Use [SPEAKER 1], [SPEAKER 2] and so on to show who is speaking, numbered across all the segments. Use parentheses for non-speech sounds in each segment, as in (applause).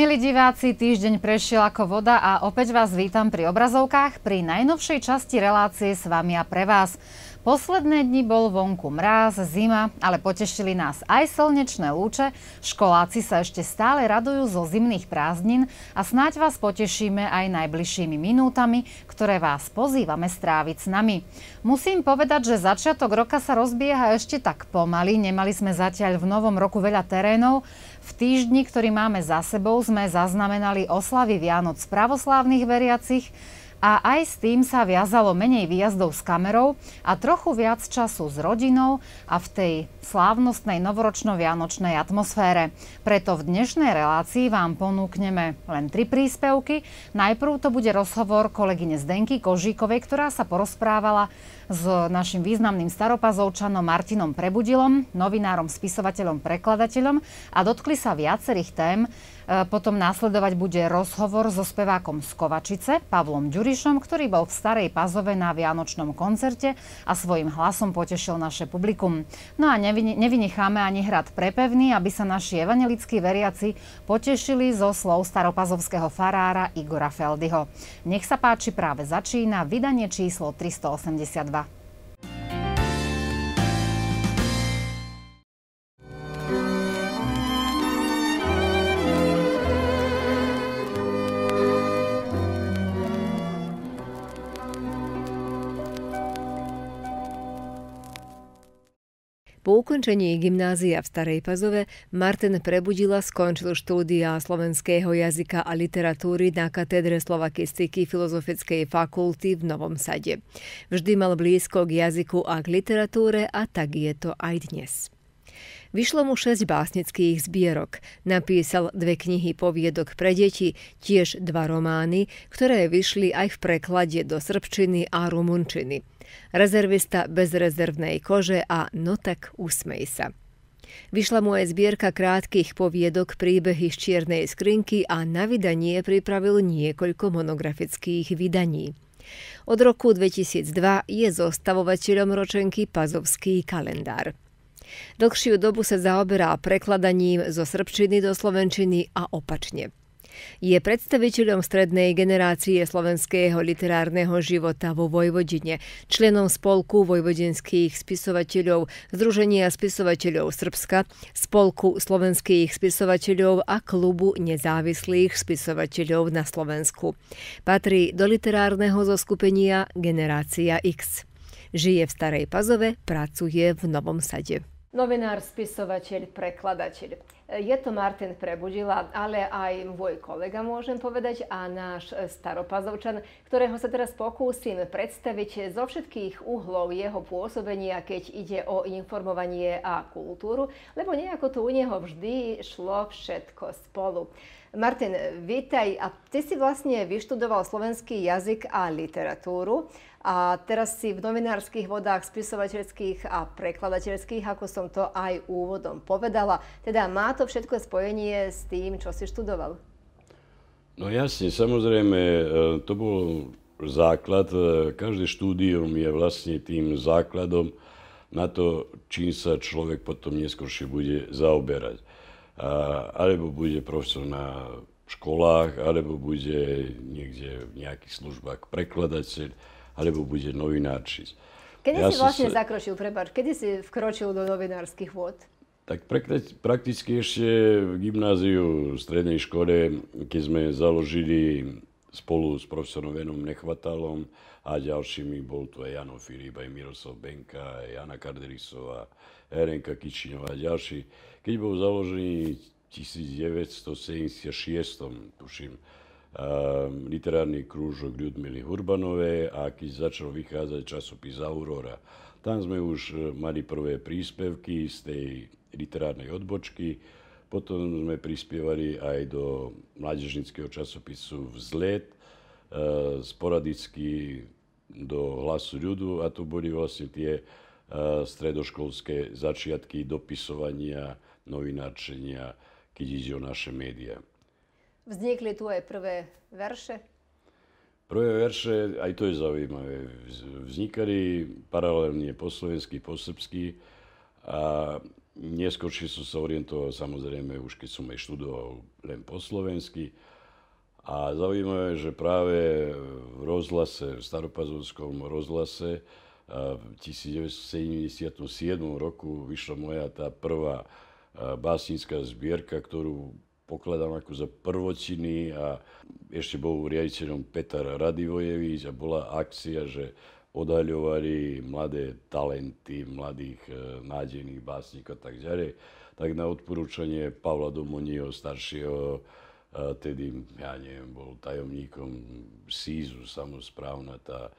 [SPEAKER 1] Milí diváci, týždeň prešiel ako voda a opäť vás vítam pri obrazovkách pri najnovšej časti relácie s vami a pre vás. Posledné dni bol vonku mráz, zima, ale potešili nás aj slnečné lúče, školáci sa ešte stále radujú zo zimných prázdnin a snáď vás potešíme aj najbližšími minútami, ktoré vás pozývame stráviť s nami. Musím povedať, že začiatok roka sa rozbieha ešte tak pomaly, nemali sme zatiaľ v novom roku veľa terénov, v týždni, ktorý máme za sebou, sme zaznamenali oslavy Vianoc pravoslávnych veriacich, a aj s tým sa viazalo menej výjazdov s kamerou a trochu viac času s rodinou a v tej slávnostnej novoročno-vianočnej atmosfére. Preto v dnešnej relácii vám ponúkneme len tri príspevky. Najprv to bude rozhovor kolegyne Zdenky Kožíkovej, ktorá sa porozprávala s našim významným staropazovčanom Martinom Prebudilom, novinárom, spisovateľom, prekladateľom a dotkli sa viacerých tém, E, potom následovať bude rozhovor so spevákom z Kovačice, Pavlom Ďurišom, ktorý bol v Starej Pazove na Vianočnom koncerte a svojim hlasom potešil naše publikum. No a nevynecháme ani hrad prepevný, aby sa naši evanelickí veriaci potešili zo slov staropazovského farára Igora Feldyho. Nech sa páči, práve začína vydanie číslo 382.
[SPEAKER 2] ukončení gymnázia v Starej Pazove Martin Prebudila skončil štúdia slovenského jazyka a literatúry na katedre slovakistiky Filozofickej fakulty v Novom Sade. Vždy mal blízko k jazyku a k literatúre a tak je to aj dnes. Vyšlo mu 6 básnických zbierok. Napísal dve knihy poviedok pre deti, tiež dva romány, ktoré vyšli aj v preklade do srbčiny a rumunčiny. Rezervista bez rezervnej kože a No tak usmej sa. Vyšla mu aj zbierka krátkých poviedok príbehy z čiernej skrinky a na vydanie pripravil niekoľko monografických vydaní. Od roku 2002 je zostavovateľom ročenky Pazovský kalendár. Dlhšiu dobu sa zaoberá prekladaním zo srbčiny do slovenčiny a opačne. Je predstaviteľom strednej generácie slovenského literárneho života vo Vojvodine, členom spolku vojvodinských spisovateľov, Združenia spisovateľov Srbska, spolku slovenských spisovateľov a klubu nezávislých spisovateľov na Slovensku. Patrí do literárneho zoskupenia Generácia X. Žije v Starej Pazove, pracuje v Novom Sade. Novinár, spisovateľ, prekladateľ. E, je to Martin Prebudila, ale aj môj kolega, môžem povedať, a náš e, staropazovčan, ktorého sa teraz pokúsim predstaviť zo všetkých uhlov jeho pôsobenia, keď ide o informovanie a kultúru, lebo nejako to u neho vždy šlo všetko spolu. Martin, vítaj. A ty si vlastne vyštudoval slovenský jazyk a literatúru a teraz si v novinárskych vodách spisovateľských a prekladateľských, ako som to aj úvodom povedala. Teda má to všetko spojenie s tým, čo si študoval?
[SPEAKER 3] No jasne, samozrejme, e, to bol základ. E, každé štúdium je vlastne tým základom na to, čím sa človek potom neskôršie bude zaoberať alebo bude profesor na školách, alebo bude niekde v nejakých službách prekladateľ, alebo bude novinárčiť. Kedy ja si vlastne
[SPEAKER 2] sa... zakročil, prepáč, kedy si vkročil do novinárskych vôd?
[SPEAKER 3] Tak prakticky ešte v gymnáziu, v strednej škole, keď sme založili spolu s profesorom Venom Nechvatalom a ďalšími, bol tu aj Jano Filip, aj Miroslav Benka, aj Jana Karderisová, Erenka Kičiňová a ďalší. Keď bol založený 1976, tuším, ehm, literárny krúžok Ľudmily Hurbanovej a keď začal vychádzať časopis Aurora. Tam sme už e, mali prvé príspevky z tej literárnej odbočky, potom sme prispievali aj do mládežnického časopisu Vzlet, e, sporadicky do hlasu ľudu a to boli vlastne tie Eh, stredoškolské začiatky dopisovania, novináčenia, keď ide o naše médiá.
[SPEAKER 2] Vznikli tu aj prvé verše?
[SPEAKER 3] Prvé verše, aj to je zaujímavé, vznikali paralelne po slovensky, po srbsky a neskôršie som sa orientoval samozrejme už keď som aj študoval len po slovensky. A zaujímavé, že práve v rozhlase, v staropazovskom rozhlase, v 1977 roku vyšla moja tá prvá básnická zbierka, ktorú pokladám ako za prvotiny a ešte bol riaditeľom Petar Radivojevič a bola akcia, že odhaľovali mladé talenty, mladých e, nádejných básnikov a tak ďalej. Tak na odporúčanie Pavla Domonieho staršieho, e, tedy, ja neviem, bol tajomníkom SIZu, samozprávna tá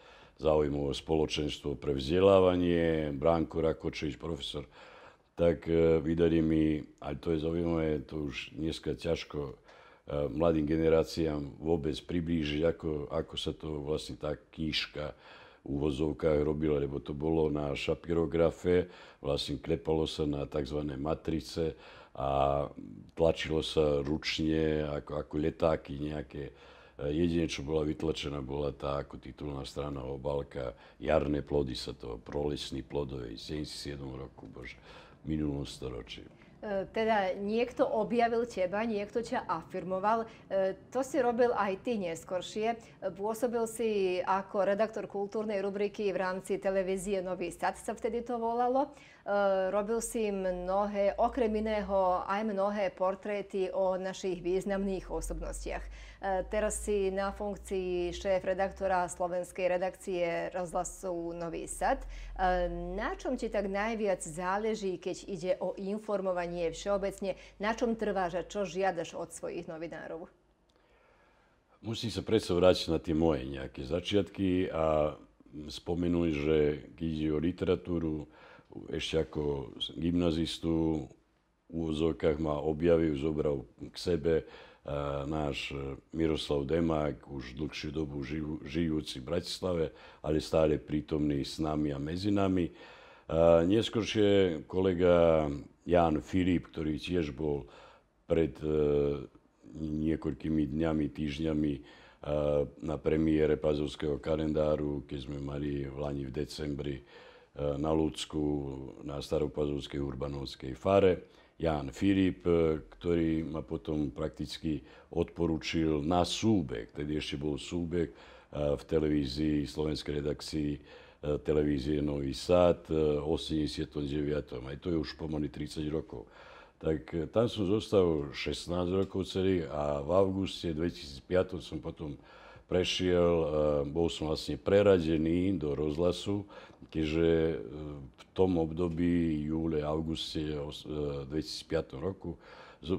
[SPEAKER 3] zaujmulo spoločenstvo pre vzdelávanie, Branko Rakočevič, profesor, tak e, vydali mi, a to je zaujímavé, to už dneska ťažko e, mladým generáciám vôbec priblížiť, ako, ako sa to vlastne tá knižka v úvozovkách robila, lebo to bolo na šapirografe, vlastne klepalo sa na tzv. matrice a tlačilo sa ručne ako, ako letáky nejaké Jedine, čo bola vytlačená, bola tá ako titulná strana obálka Jarné plody sa to, prolesný plodovej, 77 roku, bože, minulom storočí.
[SPEAKER 2] E, teda niekto objavil teba, niekto ťa afirmoval. E, to si robil aj ty neskoršie. Pôsobil si ako redaktor kultúrnej rubriky v rámci televízie Nový stát sa vtedy to volalo. Eh, robil si mnohé, okrem iného aj mnohé portréty o našich významných osobnostiach. Eh, teraz si na funkcii šéf-redaktora slovenskej redakcie rozhlasu Nový Sad. Eh, na čom ti tak najviac záleží, keď ide o informovanie všeobecne? Na čom trváš a čo žiadaš od svojich novinárov?
[SPEAKER 3] Musím sa predsa vrátiť na tie moje nejaké začiatky a spomenúť, že keď ide o literatúru, ešte ako gymnazistu v úzokách ma objavil, zobral k sebe náš e, Miroslav Demák, už dlhšiu dobu žijúci v Bratislave, ale stále prítomný s nami a medzi nami. neskôršie kolega Jan Filip, ktorý tiež bol pred e, niekoľkými dňami, týždňami e, na premiére Pazovského kalendáru, keď sme mali v Lani v decembri Eh, na Ľudsku, na Staropazovskej urbanovskej fare. Jan Filip, eh, ktorý ma potom prakticky odporučil na súbek, tedy ešte bol súbek eh, v televízii, slovenskej redakcii televízie Nový Sad v 89. Aj to je už pomaly 30 rokov. Tak tam som zostal 16 rokov celý a v auguste 2005 som potom prešiel, bol som vlastne preradený do rozhlasu, keďže e, v tom období, júle, auguste 2005 e, e, roku,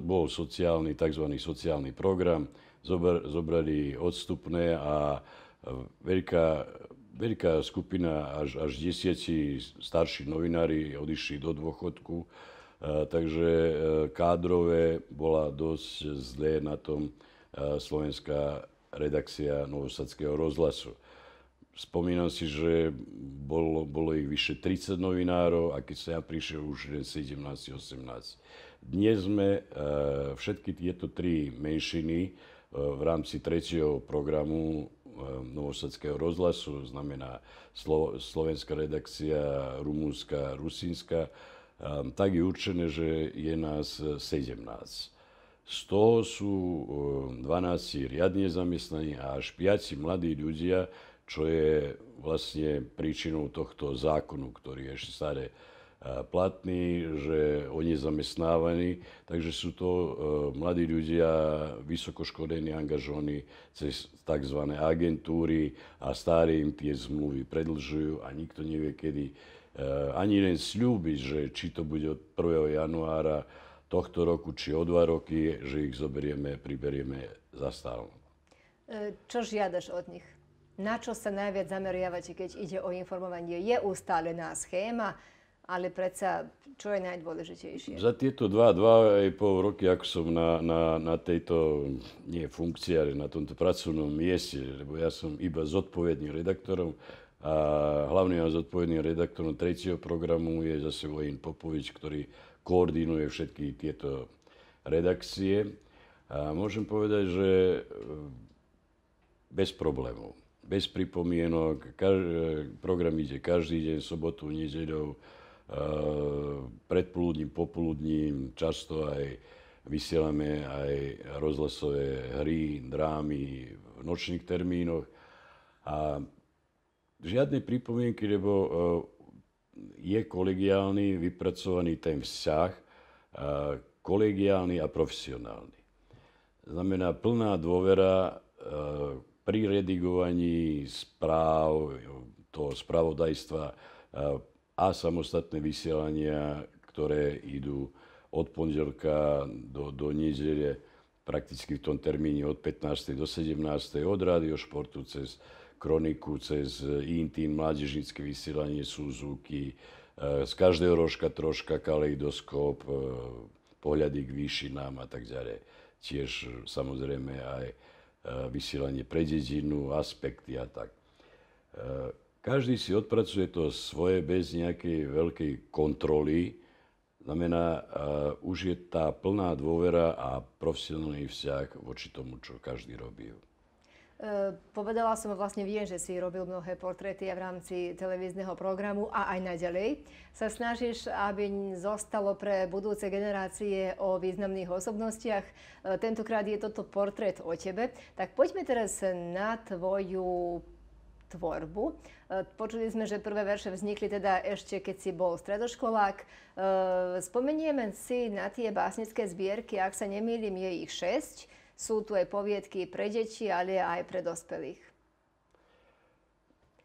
[SPEAKER 3] bol sociálny, tzv. sociálny program, zobrali odstupné a veľká, veľká skupina, až, až desiatí starší novinári odišli do dôchodku, takže kádrové bola dosť zlé na tom slovenská redakcia Novosadského rozhlasu. Spomínam si, že bolo, bolo ich vyše 30 novinárov a keď som ja prišiel už 17-18. Dnes sme e, všetky tieto tri menšiny e, v rámci tretieho programu e, Novosadského rozhlasu, znamená Slo- slovenská redakcia, rumúnska, rusínska, tak je určené, že je nás 17. Z toho sú 12 e, riadne zamestnaní a až 5 mladí ľudia, čo je vlastne príčinou tohto zákonu, ktorý je ešte stále platný, že oni zamestnávaní, takže sú to e, mladí ľudia vysokoškolení, angažovaní cez tzv. agentúry a stále im tie zmluvy predlžujú a nikto nevie, kedy e, ani len sľúbiť, že či to bude od 1. januára tohto roku či o dva roky, že ich zoberieme, priberieme za stálom.
[SPEAKER 2] E, čo žiadaš od nich? Na čo sa najviac zameriavate, keď ide o informovanie? Je ustálená schéma, ale predsa čo je najdôležitejšie?
[SPEAKER 3] Za tieto dva, dva aj pol roky, ako som na, na, na tejto, nie funkcii, ale na tomto pracovnom mieste, lebo ja som iba zodpovedným redaktorom a hlavným a zodpovedným redaktorom tretieho programu je zase Vojín Popovič, ktorý koordinuje všetky tieto redakcie. A môžem povedať, že e, bez problémov, bez pripomienok, e, program ide každý deň, sobotu, nedeľou, e, predpoludním, popoludním, často aj vysielame aj rozhlasové hry, drámy v nočných termínoch. A žiadne pripomienky, lebo je kolegiálny, vypracovaný ten vzťah, kolegiálny a profesionálny. Znamená plná dôvera pri redigovaní správ, toho spravodajstva a samostatné vysielania, ktoré idú od pondelka do, do nedele, prakticky v tom termíne od 15. do 17. od Športu cez Kroniku, cez Intín, mládežnické vysielanie Suzuki, e, z každého rožka troška kaleidoskop, e, pohľady k výšinám a tak ďalej. Tiež e, samozrejme aj vysielanie pre dedinu, aspekty a tak. Každý si odpracuje to svoje bez nejakej veľkej kontroly, Znamená, už je tá plná dôvera a profesionálny vzťah voči tomu, čo každý robí.
[SPEAKER 2] E, povedala som, vlastne viem, že si robil mnohé portréty v rámci televízneho programu a aj naďalej. Sa snažíš, aby zostalo pre budúce generácie o významných osobnostiach. E, tentokrát je toto portrét o tebe. Tak poďme teraz na tvoju tvorbu. E, počuli sme, že prvé verše vznikli teda ešte, keď si bol stredoškolák. Spomenieme si na tie básnické zbierky, ak sa nemýlim, je ich šesť sú tu aj poviedky pre deti, ale aj pre dospelých.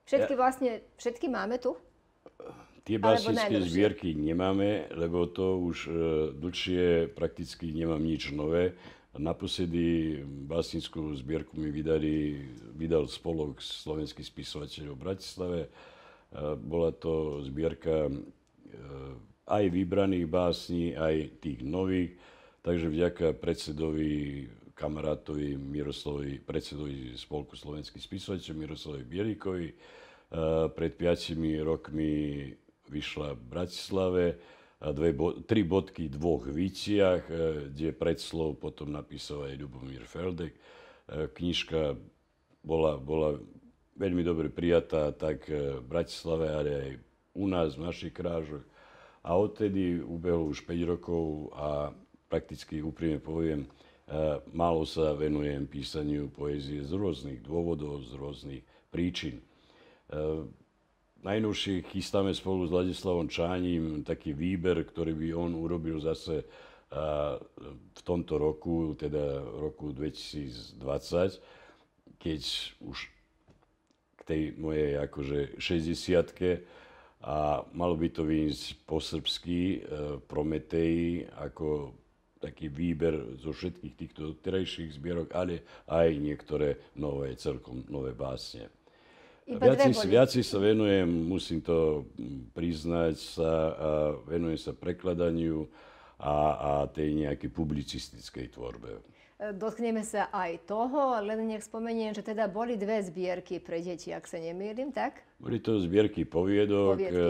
[SPEAKER 2] Všetky ja. vlastne, všetky máme tu?
[SPEAKER 3] Tie básnické zbierky nemáme, lebo to už e, dlhšie prakticky nemám nič nové. Naposledy básnickú zbierku mi vydali, vydal spolok slovenských spisovateľov v Bratislave. E, bola to zbierka e, aj vybraných básní, aj tých nových. Takže vďaka predsedovi kamarátovi Miroslovi, predsedovi Spolku slovenských spisovateľov Miroslovi Bielikovi. E, pred piatimi rokmi vyšla v Bratislave dve, tri bodky v dvoch víciach, e, kde predslov potom napísal aj Ľubomír Feldek. E, knižka bola, bola veľmi dobre prijatá tak v Bratislave, ale aj u nás, v našich krážoch. A odtedy ubehlo už 5 rokov a prakticky úprimne poviem, E, málo sa venujem písaniu poézie z rôznych dôvodov, z rôznych príčin. E, najnovšie chystáme spolu s Ladislavom Čánim taký výber, ktorý by on urobil zase e, v tomto roku, teda roku 2020, keď už k tej mojej akože 60 a malo by to vyjsť po srbsky, Prometei, ako taký výber zo všetkých týchto doterajších zbierok, ale aj niektoré nové, celkom nové básne. Viacej, sa venujem, musím to mm, priznať, sa, a venujem sa prekladaniu a, a tej nejakej publicistickej tvorbe.
[SPEAKER 2] Dotkneme sa aj toho, len nech spomeniem, že teda boli dve zbierky pre deti, ak sa nemýlim, tak?
[SPEAKER 3] Boli to zbierky poviedok Poviedky. Eh,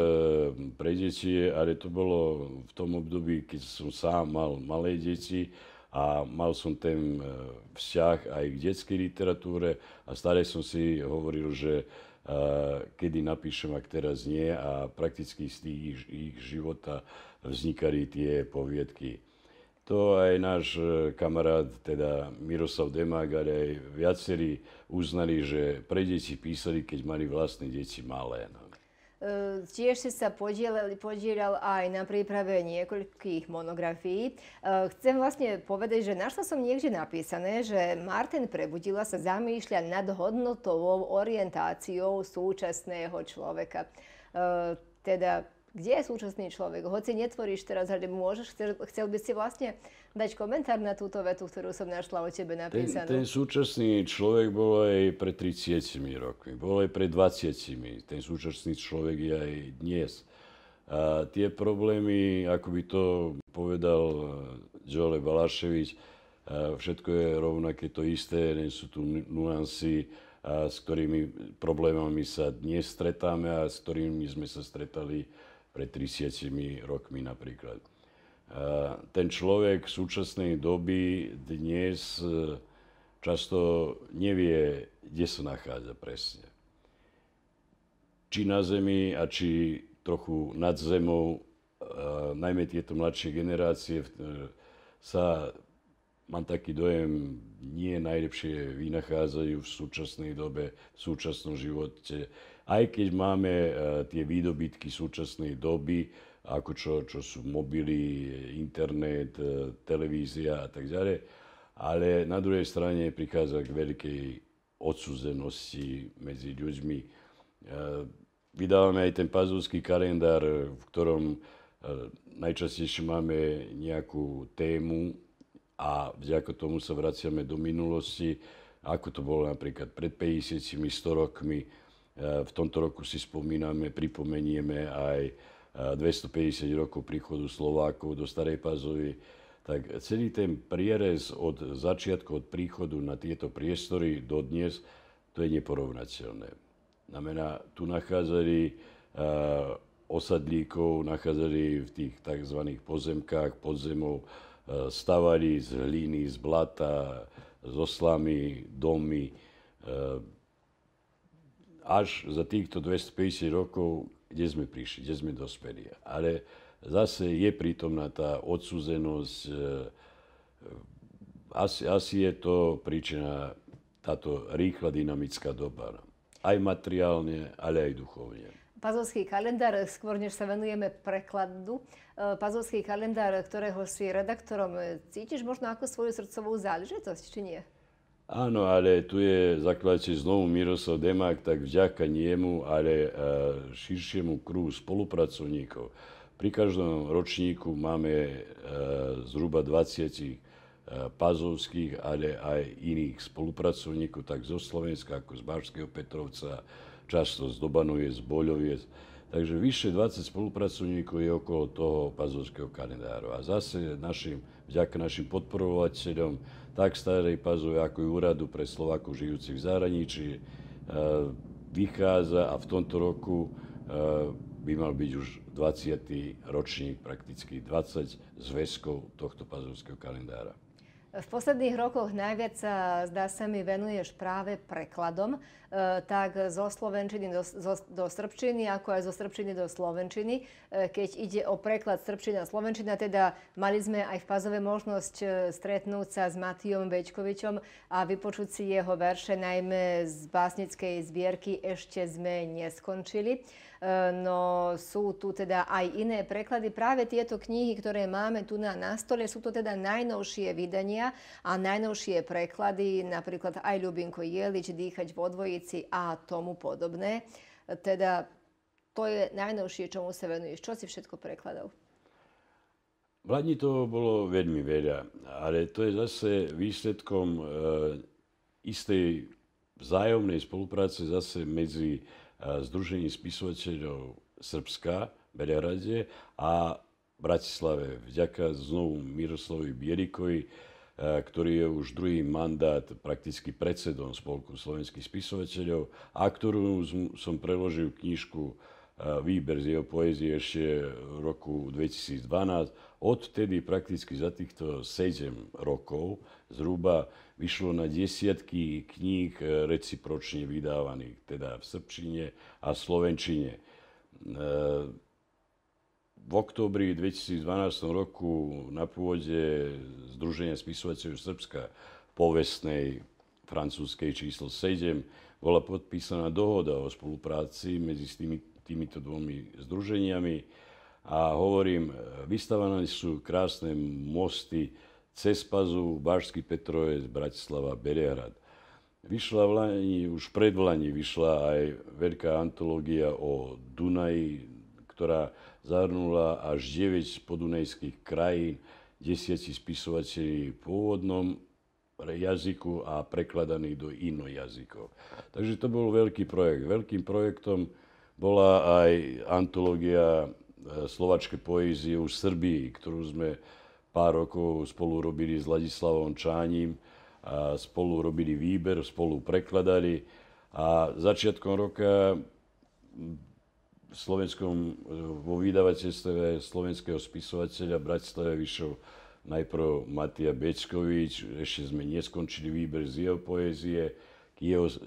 [SPEAKER 3] pre deti, ale to bolo v tom období, keď som sám mal malé deti a mal som ten eh, vzťah aj k detskej literatúre a stále som si hovoril, že eh, kedy napíšem ak teraz nie a prakticky z tých ich života vznikali tie poviedky. To aj náš e, kamarát, teda Miroslav Demák, ale aj viacerí uznali, že pre deti písali, keď mali vlastné deti malé. No. E,
[SPEAKER 2] tiež si sa podielal, podielal aj na príprave niekoľkých monografií. E, chcem vlastne povedať, že našla som niekde napísané, že Martin Prebudila sa zamýšľa nad hodnotovou orientáciou súčasného človeka. E, teda kde je súčasný človek? Hoci netvoríš teraz ale môžeš, chcel, chcel by si vlastne dať komentár na túto vetu, ktorú som našla o tebe napísanú. Ten, ten
[SPEAKER 3] súčasný človek bol aj pred 30 rokmi, bol aj pred 20. Ten súčasný človek je aj dnes. A tie problémy, ako by to povedal eh, Jole Balaševič, eh, všetko je rovnaké to isté, nie sú tu nuancy, a s ktorými problémami sa dnes stretáme a s ktorými sme sa stretali pred 30 rokmi napríklad. Ten človek v súčasnej doby dnes e, často nevie, kde sa nachádza presne. Či na Zemi a či trochu nad Zemou, e, najmä tieto mladšie generácie e, sa, mám taký dojem, nie najlepšie vynachádzajú v súčasnej dobe, v súčasnom živote aj keď máme e, tie výdobytky súčasnej doby, ako čo, čo sú mobily, internet, e, televízia a tak ďalej, ale na druhej strane prichádza k veľkej odsúzenosti medzi ľuďmi. E, vydávame aj ten pazovský kalendár, v ktorom najčastejšie máme nejakú tému a vďaka tomu sa vraciame do minulosti, ako to bolo napríklad pred 50 100 rokmi, Eh, v tomto roku si spomíname, pripomenieme aj 250 eh, rokov príchodu Slovákov do Starej Pazovy, tak celý ten prierez od začiatku, od príchodu na tieto priestory do dnes, to je neporovnateľné. Znamená, tu nachádzali eh, osadlíkov, nachádzali v tých tzv. pozemkách, podzemov, stavali z hlíny, z blata, zo slamy, domy, až za týchto 250 rokov, kde sme prišli, kde sme dospeli. Ale zase je prítomná tá odsúzenosť. E, asi, asi je to príčina táto rýchla dynamická doba. Aj materiálne, ale aj duchovne.
[SPEAKER 2] Pazovský kalendár, skôr než sa venujeme prekladu, e, Pazovský kalendár, ktorého si redaktorom, e, cítiš možno ako svoju srdcovú záležitosť, či nie?
[SPEAKER 3] Áno, ale tu je zakladateľ znovu Miroslav Demák, tak vďaka niemu, ale e, širšiemu kruhu spolupracovníkov. Pri každom ročníku máme e, zhruba 20 e, pazovských, ale aj iných spolupracovníkov, tak zo Slovenska, ako z Bárskeho Petrovca, často z Dobanovie, z Boľovie. Takže vyše 20 spolupracovníkov je okolo toho pazovského kalendáru. A zase našim, vďaka našim podporovateľom tak starej Pazove, ako i úradu pre Slovákov žijúcich v zahraničí. E, vychádza a v tomto roku e, by mal byť už 20. ročník, prakticky 20 zväzkov tohto pazovského kalendára.
[SPEAKER 2] V posledných rokoch najviac, sa, zdá sa mi, venuješ práve prekladom. Eh, tak zo slovenčiny do, zo, do srbčiny, ako aj zo srbčiny do slovenčiny. Eh, keď ide o preklad srbčina a slovenčina, teda mali sme aj v Pazove možnosť eh, stretnúť sa s Matijom Veďkovičom a vypočuť si jeho verše, najmä z básnickej zbierky Ešte sme neskončili. No sú tu teda aj iné preklady. Práve tieto knihy, ktoré máme tu na, na stole, sú to teda najnovšie vydania a najnovšie preklady, napríklad aj Ľubinko Jelič, Dýchať vo dvoji, oblici a tomu podobné. Teda to je najnovšie, čomu sa venuješ. Čo si všetko prekladal?
[SPEAKER 3] V Ladni toho bolo veľmi veľa, ale to je zase výsledkom e, istej vzájomnej spolupráce zase medzi e, Združením spisovateľov Srbska, Belehrade a Bratislave. Vďaka znovu Miroslavu Bielikovi, Eh, ktorý je už druhý mandát prakticky predsedom Spolku slovenských spisovateľov a ktorú som preložil knižku eh, výber z jeho poezie ešte v roku 2012. Odtedy prakticky za týchto 7 rokov zhruba vyšlo na desiatky kníh eh, recipročne vydávaných, teda v srbčine a slovenčine v oktobri 2012 roku na pôvode Združenia spisovateľov Srbska povestnej francúzskej číslo 7 bola podpísaná dohoda o spolupráci medzi tými, týmito dvomi združeniami a hovorím, vystavané sú krásne mosty cez Pazu, Bážsky Petrojec, Bratislava, Berehrad. Vyšla v Lani, už pred Lani vyšla aj veľká antológia o Dunaji, ktorá zahrnula až 9 podunajských krajín, desiaci spisovateľi v pôvodnom jazyku a prekladaní do ino jazykov. Takže to bol veľký projekt. Veľkým projektom bola aj antológia e, slovačkej poézie už v Srbii, ktorú sme pár rokov spolu robili s Ladislavom Čánim a spolu robili výber, spolu prekladali a začiatkom roka slovenskom, e, vo vydavateľstve slovenského spisovateľa Bratislava vyšiel najprv Matia Bečkovič, ešte sme neskončili výber z jeho poézie, k jeho, e,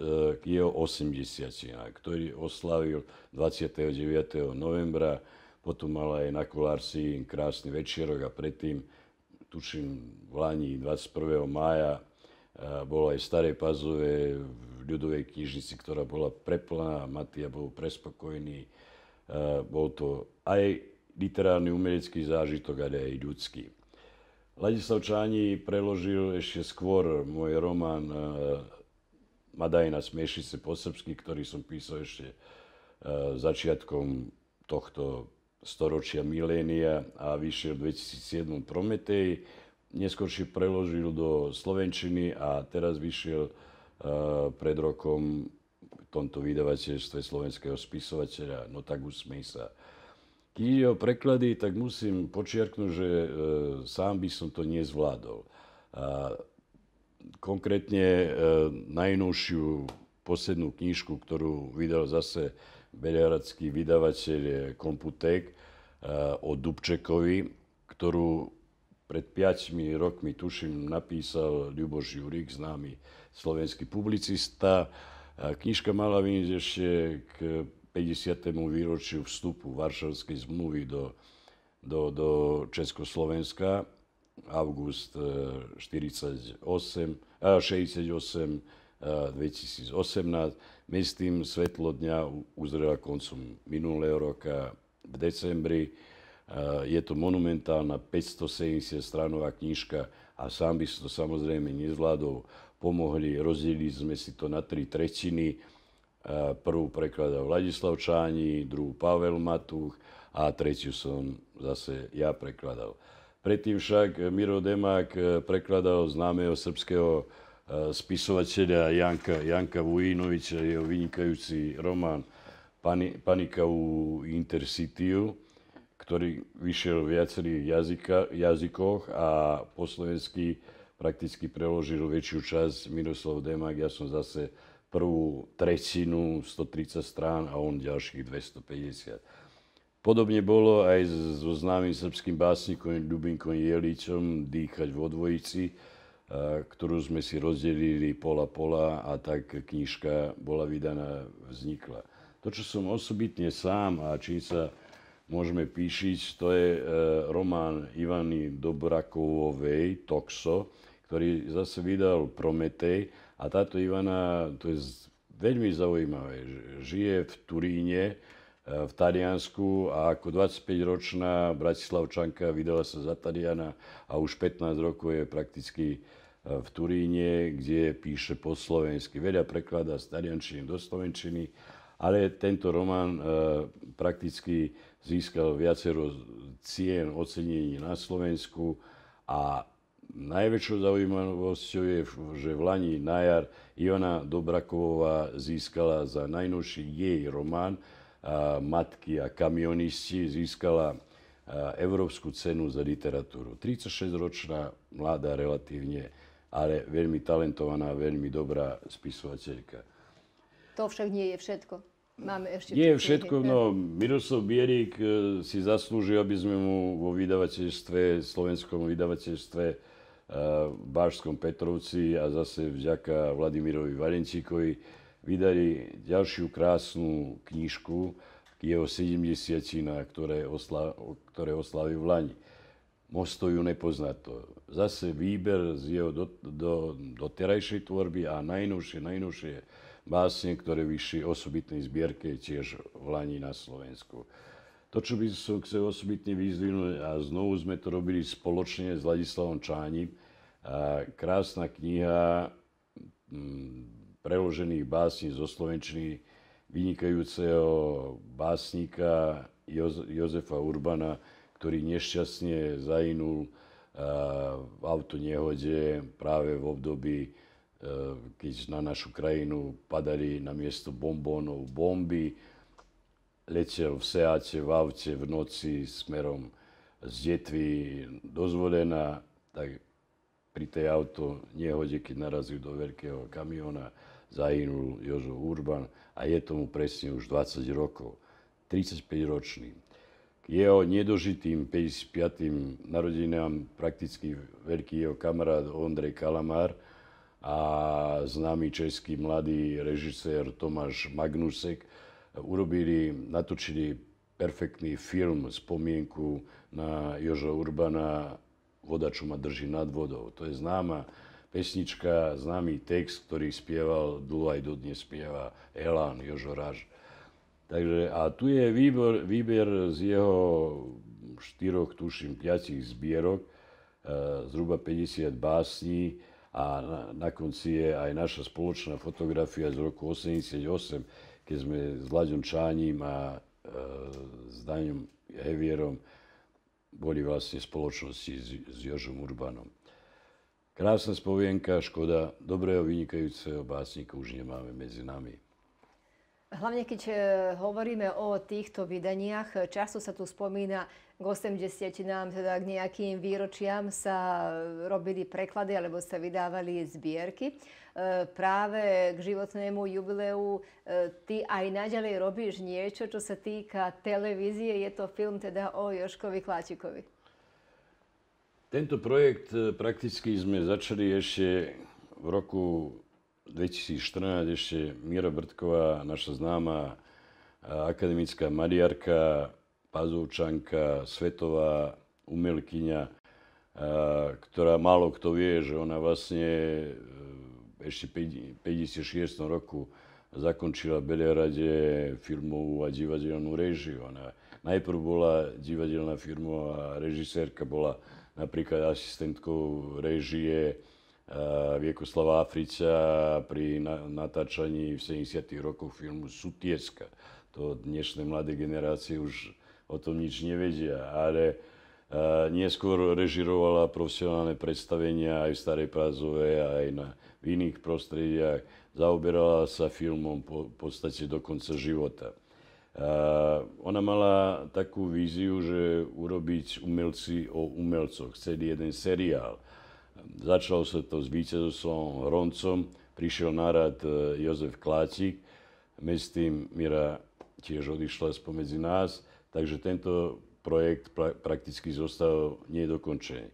[SPEAKER 3] k jeho 80 ktorý oslavil 29. novembra. Potom mal aj na Kolársi krásny večerok a predtým, tuším, v Lani 21. mája e, bolo aj staré pazové v ľudovej knižnici, ktorá bola preplná. Matia bol prespokojný Eh, bol to aj literárny umelecký zážitok, ale aj ľudský. Ladislav Čáni preložil ešte skôr môj román eh, Madajna smiešice po srbsky, ktorý som písal ešte eh, začiatkom tohto storočia milénia a vyšiel v 2007 Prometej. si preložil do Slovenčiny a teraz vyšiel pred rokom tomto vydavateľstve slovenského spisovateľa, no tak usmej sa. Keď ide o preklady, tak musím počiarknúť, že e, sám by som to nezvládol. A konkrétne e, najnovšiu poslednú knižku, ktorú vydal zase beliaradský vydavateľ Komputek e, o Dubčekovi, ktorú pred 5 rokmi, tuším, napísal Ľuboš Jurik, známy slovenský publicista. A knižka mala vyjsť ešte k 50. výročiu vstupu Varšavskej zmluvy do, do, do Československa, august 48, 68, 2018. Medzi tým svetlo dňa uzrela koncom minulého roka v decembri. E, je to monumentálna 570 stranová knižka a sám by som to samozrejme nezvládol pomohli, rozdelili sme si to na tri tretiny. E, prvú prekladal Vladislav Čáni, druhú Pavel Matuch a tretiu som zase ja prekladal. Predtým však Miro Demák e, prekladal známeho srbského e, spisovateľa Janka, Janka Vujinoviča, jeho vynikajúci román Panika u Intercityu, ktorý vyšiel v viacerých jazykoch a po slovensky prakticky preložil väčšiu časť Miroslav Demák, ja som zase prvú tretinu 130 strán a on ďalších 250. Podobne bolo aj so známym srbským básnikom Dubinkom Jelicom Dýchať vo dvojici, ktorú sme si rozdelili pola pola a tak knižka bola vydaná, vznikla. To, čo som osobitne sám a čím sa môžeme píšiť, to je e, román Ivany Dobrakovovej Toxo, ktorý zase vydal Prometej. A táto Ivana, to je veľmi zaujímavé, žije v Turíne, e, v Taliansku a ako 25-ročná bratislavčanka vydala sa za Taliana a už 15 rokov je prakticky e, v Turíne, kde píše po slovensky. Veľa prekladá z taliančiny do slovenčiny, ale tento román e, prakticky získal viacero cien, ocenení na Slovensku a Najväčšou zaujímavosťou je, že v Lani na jar Ivana Dobraková získala za najnovší jej román a Matky a kamionisti získala Európsku cenu za literatúru. 36-ročná, mladá relatívne, ale veľmi talentovaná, veľmi dobrá spisovateľka.
[SPEAKER 2] To však nie je všetko. Máme ešte nie je všetko, no
[SPEAKER 3] Miroslav Bierik e, si zaslúžil, aby sme mu vo vydavateľstve, slovenskom vydavateľstve, v Bážskom Petrovci a zase vďaka Vladimirovi Varenčíkovi vydali ďalšiu krásnu knižku k jeho 70 na ktoré, osla, ktoré oslavil v Lani. Mostoju nepozná to. Zase výber z jeho do, do, doterajšej tvorby a najnovšie, najnovšie básne, ktoré vyšli osobitnej zbierke tiež v Lani na Slovensku. To, čo by som chcel osobitne vyzvinúť, a znovu sme to robili spoločne s Ladislavom Čánim, krásna kniha mm, preložených básní zo Slovenčiny vynikajúceho básnika Jozefa Urbana, ktorý nešťastne zahynul v autonehode práve v období, e, keď na našu krajinu padali na miesto bombónov bomby letel v Seate, v aute, v noci smerom z Detvy dozvolená, tak pri tej auto nehode, keď narazil do veľkého kamiona, zahynul Jožo Urban a je tomu presne už 20 rokov, 35 ročný. K jeho nedožitým 55. narodinám prakticky veľký jeho kamarát Ondrej Kalamár a známy český mladý režisér Tomáš Magnusek urobili, natočili perfektný film, spomienku na Joža Urbana Voda, čo ma drží nad vodou. To je známa pesnička, známy text, ktorý spieval, Dula aj dodnes spieva Elan Jožo Raž. Takže, a tu je výber, výber z jeho štyroch, tuším, piatich zbierok, e, zhruba 50 básní a na, na konci je aj naša spoločná fotografia z roku 88, keď sme s Vlaďom Čáním a e, s Daňom Hevierom boli vlastne v spoločnosti s, s Jožom Urbanom. Krásna spomienka, škoda, dobrého vynikajúceho básnika už nemáme medzi nami.
[SPEAKER 2] Hlavne keď e, hovoríme o týchto vydaniach, často sa tu spomína k 80 nám, teda k nejakým výročiam sa e, robili preklady alebo sa vydávali zbierky. E, práve k životnému jubileu e, ty aj naďalej robíš niečo, čo sa týka televízie. Je to film teda o Joškovi Kláčikovi.
[SPEAKER 3] Tento projekt e, prakticky sme začali ešte v roku 2014 ešte Mira Brtková, naša známa akademická mariarka, pazovčanka, svetová umelkyňa, ktorá málo kto vie, že ona vlastne ešte 56. roku zakončila v Belehrade filmovú a divadelnú režiu. Ona najprv bola divadelná firma a režisérka bola napríklad asistentkou režie eh, Viekoslava Africa pri natáčaní v 70. rokoch filmu Sutieska. To dnešné mladé generácie už o tom nič nevedia, ale eh, neskôr režirovala profesionálne predstavenia aj v Starej Prázove, aj na v iných prostrediach, Zaoberala sa filmom po, v podstate do konca života. A ona mala takú víziu, že urobiť umelci o umelcoch, Chceli jeden seriál. Začalo sa to s víťazom Roncom, prišiel na rad e, Jozef Klácik. medzi tým Mira tiež odišla spomedzi nás, takže tento projekt pra- prakticky zostal nedokončený.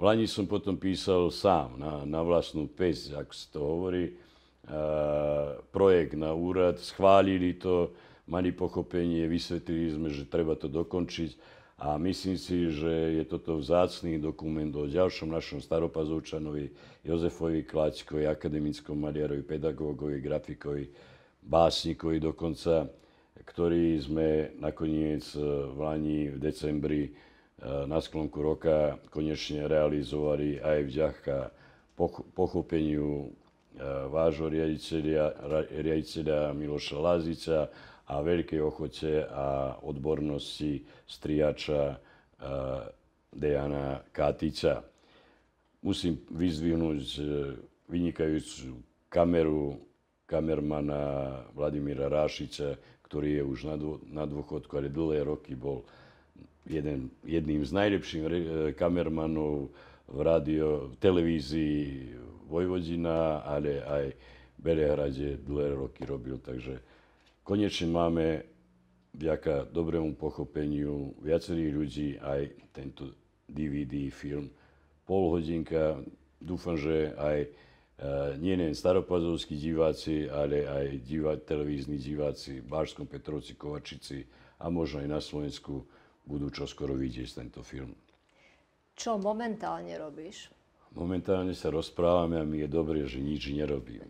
[SPEAKER 3] V Lani som potom písal sám na, na vlastnú pesť, ako sa to hovorí, E, projekt na úrad, schválili to, mali pochopenie, vysvetlili sme, že treba to dokončiť a myslím si, že je toto vzácný dokument o ďalšom našom staropazovčanovi Jozefovi Klačkovi, akademickom maliarovi, pedagógovi, grafikovi, básnikovi dokonca, ktorý sme nakoniec eh, v Lani v decembri Eh, na sklonku roka konečne realizovali aj vďaka pochopeniu eh, vášho riaditeľa, Miloša Lazica a veľkej ochote a odbornosti striača eh, Dejana Katica. Musím vyzvihnúť vynikajúcu kameru kamermana Vladimíra Rášica, ktorý je už na, dô, na dôchodku, ale dlhé roky bol jeden, jedným z najlepších eh, kamermanov v rádio, v televízii Vojvodina, ale aj v Belehrade dlhé roky robil, takže konečne máme vďaka dobrému pochopeniu viacerých ľudí aj tento DVD film pol hodinka. Dúfam, že aj e, eh, nie len staropazovskí diváci, ale aj divá, televízni diváci v Bárskom, Petrovci, Kovačici a možno aj na Slovensku budú čoskoro vidieť tento film.
[SPEAKER 2] Čo momentálne robíš?
[SPEAKER 3] Momentálne sa rozprávame a mi je dobré, že nič nerobím.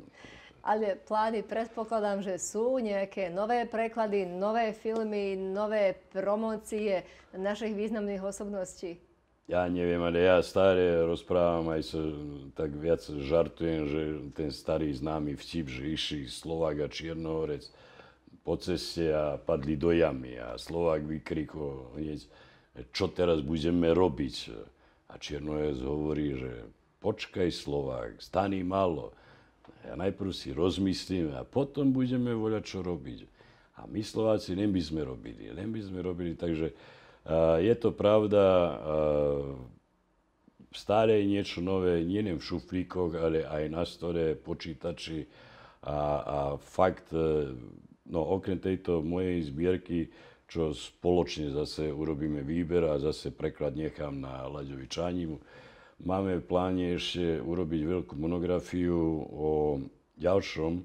[SPEAKER 2] Ale plány predpokladám, že sú nejaké nové preklady, nové filmy, nové promócie našich významných osobností.
[SPEAKER 3] Ja neviem, ale ja staré rozprávam, aj sa tak viac žartujem, že ten starý známy vtip, že išli Slovák a Čiernohorec, po ceste a padli do jamy a Slovák vykrikol hneď, čo teraz budeme robiť. A Černojec hovorí, že počkaj Slovák, stani malo. Ja najprv si rozmyslím a potom budeme voľať, čo robiť. A my Slováci len by sme robili, len by sme robili, takže uh, je to pravda, uh, stále je niečo nové, nielen v šuflíkoch, ale aj na stole, počítači a, a fakt e, No okrem tejto mojej zbierky, čo spoločne zase urobíme výber a zase preklad nechám na Laďovi Čánivu, máme v pláne ešte urobiť veľkú monografiu o ďalšom e,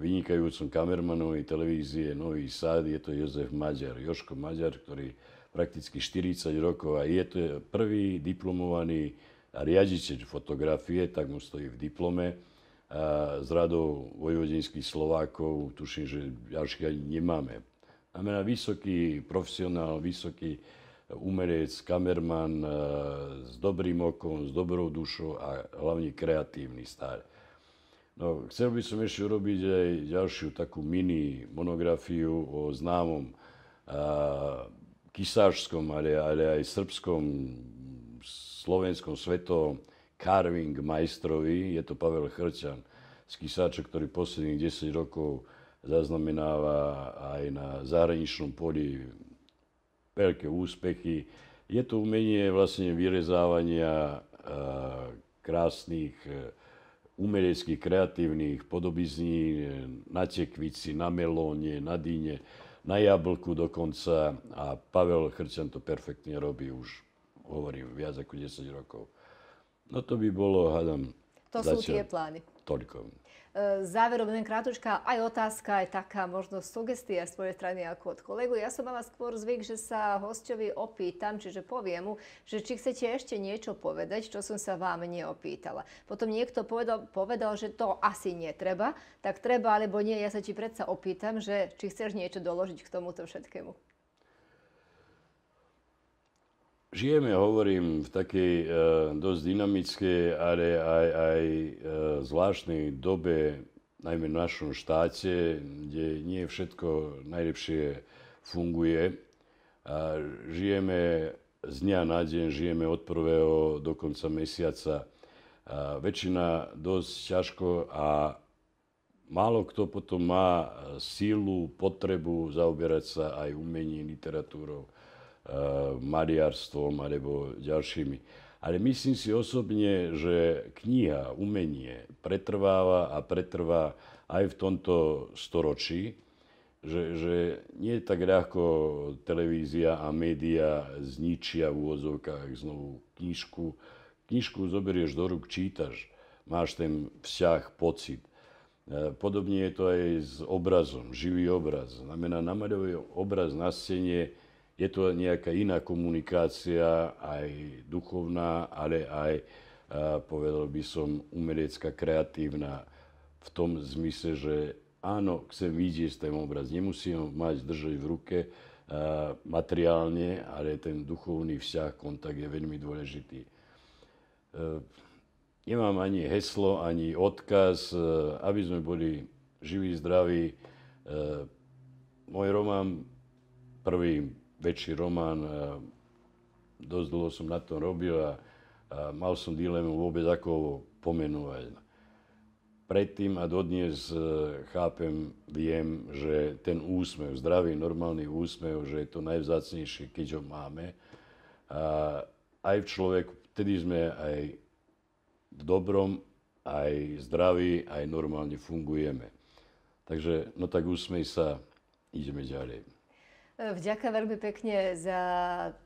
[SPEAKER 3] vynikajúcom kamermanovi televízie Nový sád je to Jozef Maďar, Joško Maďar, ktorý prakticky 40 rokov a je to prvý diplomovaný riaditeľ fotografie, tak mu stojí v diplome z s radou vojvodinských Slovákov, tuším, že ďalších ani nemáme. Znamená vysoký profesionál, vysoký e, umerec, kamerman e, s dobrým okom, s dobrou dušou a hlavne kreatívny stále. No, chcel by som ešte urobiť aj ďalšiu takú mini monografiu o známom a, e, kisáčskom, ale, ale aj srbskom, slovenskom svetovom carving majstrovi, je to Pavel Hrčan z Kisáča, ktorý posledných 10 rokov zaznamenáva aj na zahraničnom poli veľké úspechy. Je to umenie vlastne vyrezávania e, krásnych e, umeleckých, kreatívnych podobizní e, na tekvici, na melóne, na dýne, na jablku dokonca. A Pavel Hrčan to perfektne robí už, hovorím, viac ako 10 rokov. No to by bolo, hádam, To sú tie plány. Toľko.
[SPEAKER 2] E, záverom len krátočka, aj otázka, aj taká možno sugestia z tvojej strany ako od kolegu. Ja som mala skôr zvyk, že sa hostovi opýtam, čiže poviem mu, že či chcete ešte niečo povedať, čo som sa vám neopýtala. Potom niekto povedal, povedal že to asi netreba, tak treba alebo nie, ja sa ti predsa opýtam, že či chceš niečo doložiť k tomuto všetkému.
[SPEAKER 3] Žijeme, hovorím, v takej uh, dosť dynamickej, ale aj, aj uh, zvláštnej dobe, najmä v našom štáte, kde nie všetko najlepšie funguje. A žijeme z dňa na deň, žijeme od prvého do konca mesiaca. A väčšina dosť ťažko a málo kto potom má eh, sílu, potrebu zaoberať sa aj umením, literatúrou Eh, maliarstvom alebo ďalšími. Ale myslím si osobne, že kniha, umenie pretrváva a pretrvá aj v tomto storočí, že, že nie je tak ľahko televízia a média zničia v úvodzovkách znovu knižku. Knižku zoberieš do rúk, čítaš, máš ten vzťah, pocit. Eh, podobne je to aj s obrazom, živý obraz. Znamená, namaľuje obraz na scéne je to nejaká iná komunikácia, aj duchovná, ale aj, povedal by som, umelecká, kreatívna, v tom zmysle, že áno, chcem vidieť ten obraz. Nemusím ho mať držať v ruke materiálne, ale ten duchovný vzťah, kontakt je veľmi dôležitý. E, nemám ani heslo, ani odkaz, e, aby sme boli živí, zdraví. E, môj román prvý väčší román. Eh, dosť dlho som na tom robil a, a mal som dilemu vôbec, ako ho pomenovať. Predtým a dodnes eh, chápem, viem, že ten úsmev, zdravý, normálny úsmev, že je to najvzácnejšie, keď ho máme. A aj v človeku, vtedy sme aj v dobrom, aj zdraví, aj normálne fungujeme. Takže, no tak úsmej sa, ideme ďalej.
[SPEAKER 2] Vďaka veľmi pekne za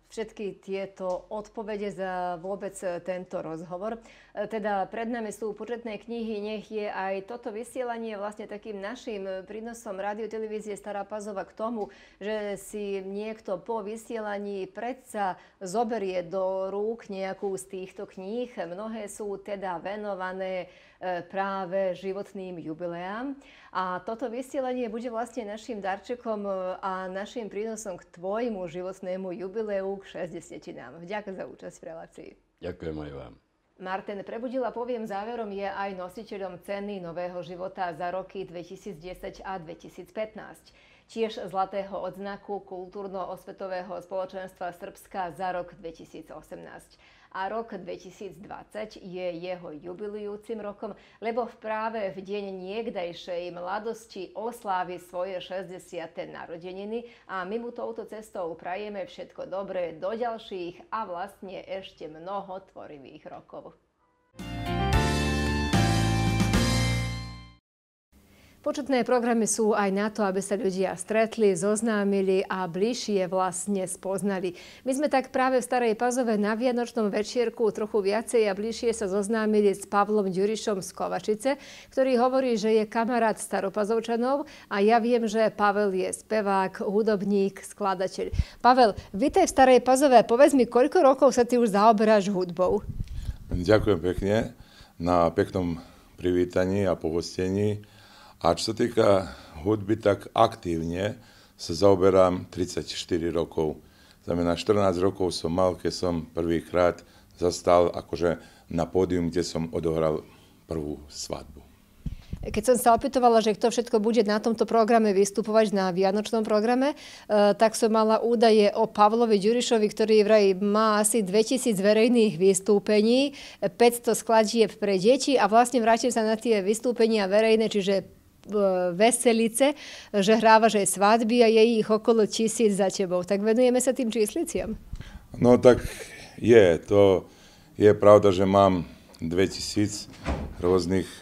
[SPEAKER 2] všetky tieto odpovede za vôbec e, tento rozhovor. E, teda pred nami sú početné knihy, nech je aj toto vysielanie vlastne takým našim e, prínosom radiotelevízie Stará Pazova k tomu, že si niekto po vysielaní predsa zoberie do rúk nejakú z týchto kníh. Mnohé sú teda venované práve životným jubileám. A toto vysielanie bude vlastne našim darčekom a našim prínosom k tvojmu životnému jubileu, k 60. Vďaka za účasť v relácii.
[SPEAKER 3] Ďakujem aj vám.
[SPEAKER 2] Martin Prebudila, poviem záverom, je aj nositeľom ceny Nového života za roky 2010 a 2015. Tiež zlatého odznaku kultúrno-osvetového spoločenstva Srbska za rok 2018 a rok 2020 je jeho jubilujúcim rokom, lebo v práve v deň niekdajšej mladosti oslávi svoje 60. narodeniny a my mu touto cestou prajeme všetko dobré do ďalších a vlastne ešte mnoho tvorivých rokov. Početné programy sú aj na to, aby sa ľudia stretli, zoznámili a bližšie vlastne spoznali. My sme tak práve v Starej Pazove na Vianočnom večierku trochu viacej a bližšie sa zoznámili s Pavlom Ďurišom z Kovačice, ktorý hovorí, že je kamarát staropazovčanov a ja viem, že Pavel je spevák, hudobník, skladateľ. Pavel, vítaj v Starej Pazove. Povedz mi, koľko rokov sa ty už zaoberáš hudbou?
[SPEAKER 4] Ďakujem pekne na peknom privítaní a povostení. A čo sa týka hudby, tak aktívne sa zaoberám 34 rokov. Znamená, 14 rokov som mal, keď som prvýkrát zastal akože na pódium, kde som odohral prvú svadbu.
[SPEAKER 2] Keď som sa opytovala, že kto všetko bude na tomto programe vystupovať na Vianočnom programe, eh, tak som mala údaje o Pavlovi Ďurišovi, ktorý vraj má asi 2000 verejných vystúpení, 500 skladieb pre deti a vlastne vrátim sa na tie vystúpenia verejné, čiže veselice, že hráva, že je svadby a je ich okolo tisíc za tebou. Tak venujeme sa tým čísliciam?
[SPEAKER 4] No tak je, to je pravda, že mám 2000 rôznych e,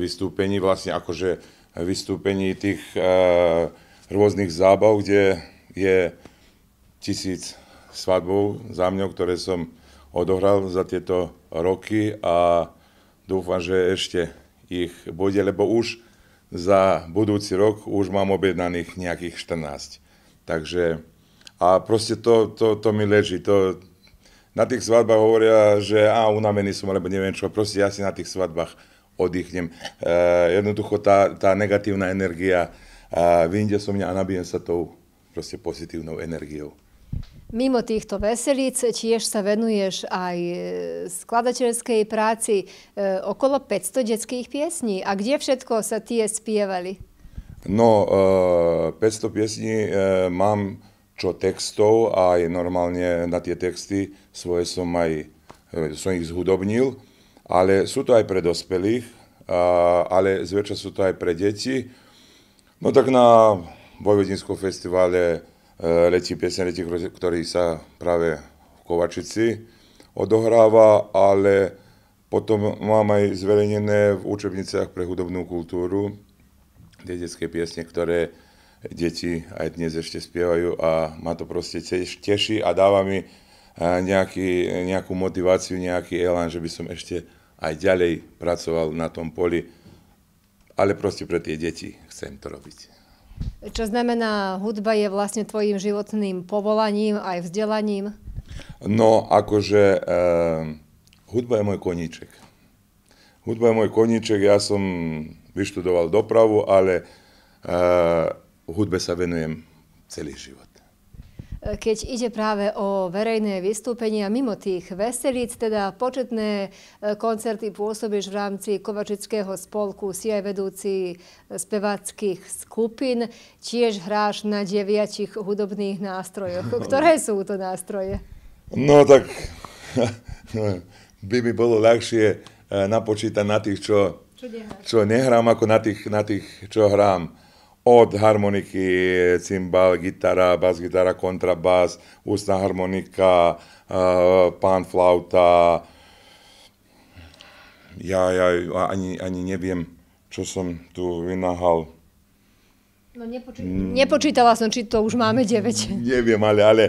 [SPEAKER 4] vystúpení, vlastne akože vystúpení tých e, rôznych zábav, kde je tisíc svadbov za mňou, ktoré som odohral za tieto roky a dúfam, že ešte ich bude, lebo už za budúci rok už mám objednaných nejakých 14. Takže a proste to, to, to mi leží. To, na tých svadbách hovoria, že a unavený som, alebo neviem čo. Proste ja si na tých svadbách oddychnem. E, jednoducho tá, tá negatívna energia e, vyjde som mňa a nabijem sa tou proste pozitívnou energiou.
[SPEAKER 2] Mimo týchto veselíc tiež sa venuješ aj e, skladateľskej práci e, okolo 500 detských piesní. A kde všetko sa tie spievali?
[SPEAKER 4] No, e, 500 piesní e, mám čo textov, a aj normálne na tie texty svoje som aj, e, som ich zhudobnil, ale sú to aj pre dospelých, e, ale zväčša sú to aj pre deti. No tak na Vojvodinskom festivale Eh, letí piesne, letí, ktorý sa práve v Kovačici odohráva, ale potom mám aj zverejnené v učebniciach pre hudobnú kultúru tie detské piesne, ktoré deti aj dnes ešte spievajú a ma to proste teší a dáva mi eh, nejaký, nejakú motiváciu, nejaký elan, že by som ešte aj ďalej pracoval na tom poli, ale proste pre tie deti chcem to robiť.
[SPEAKER 2] Čo znamená, hudba je vlastne tvojim životným povolaním aj vzdelaním?
[SPEAKER 4] No, akože e, hudba je môj koníček. Hudba je môj koníček, ja som vyštudoval dopravu, ale e, hudbe sa venujem celý život.
[SPEAKER 2] E, keď ide práve o verejné vystúpenia mimo tých veselíc, teda početné e, koncerty pôsobíš v rámci Kovačického spolku, si aj vedúci e, speváckých skupín, tiež hráš na deviatich hudobných nástrojoch. (laughs) Ktoré sú to nástroje?
[SPEAKER 4] No tak (laughs) no, by mi bolo ľahšie napočítať na tých, čo, čo, nehrám. čo nehrám, ako na tých, na tých čo hrám od harmoniky, cymbal, gitara, bas gitara, kontrabas, ústna harmonika, eh, pán flauta. Ja, ja ani, ani neviem, čo som tu vynahal. No nepočí... mm.
[SPEAKER 2] nepočítala som, či to už máme 9.
[SPEAKER 4] Neviem, ale, ale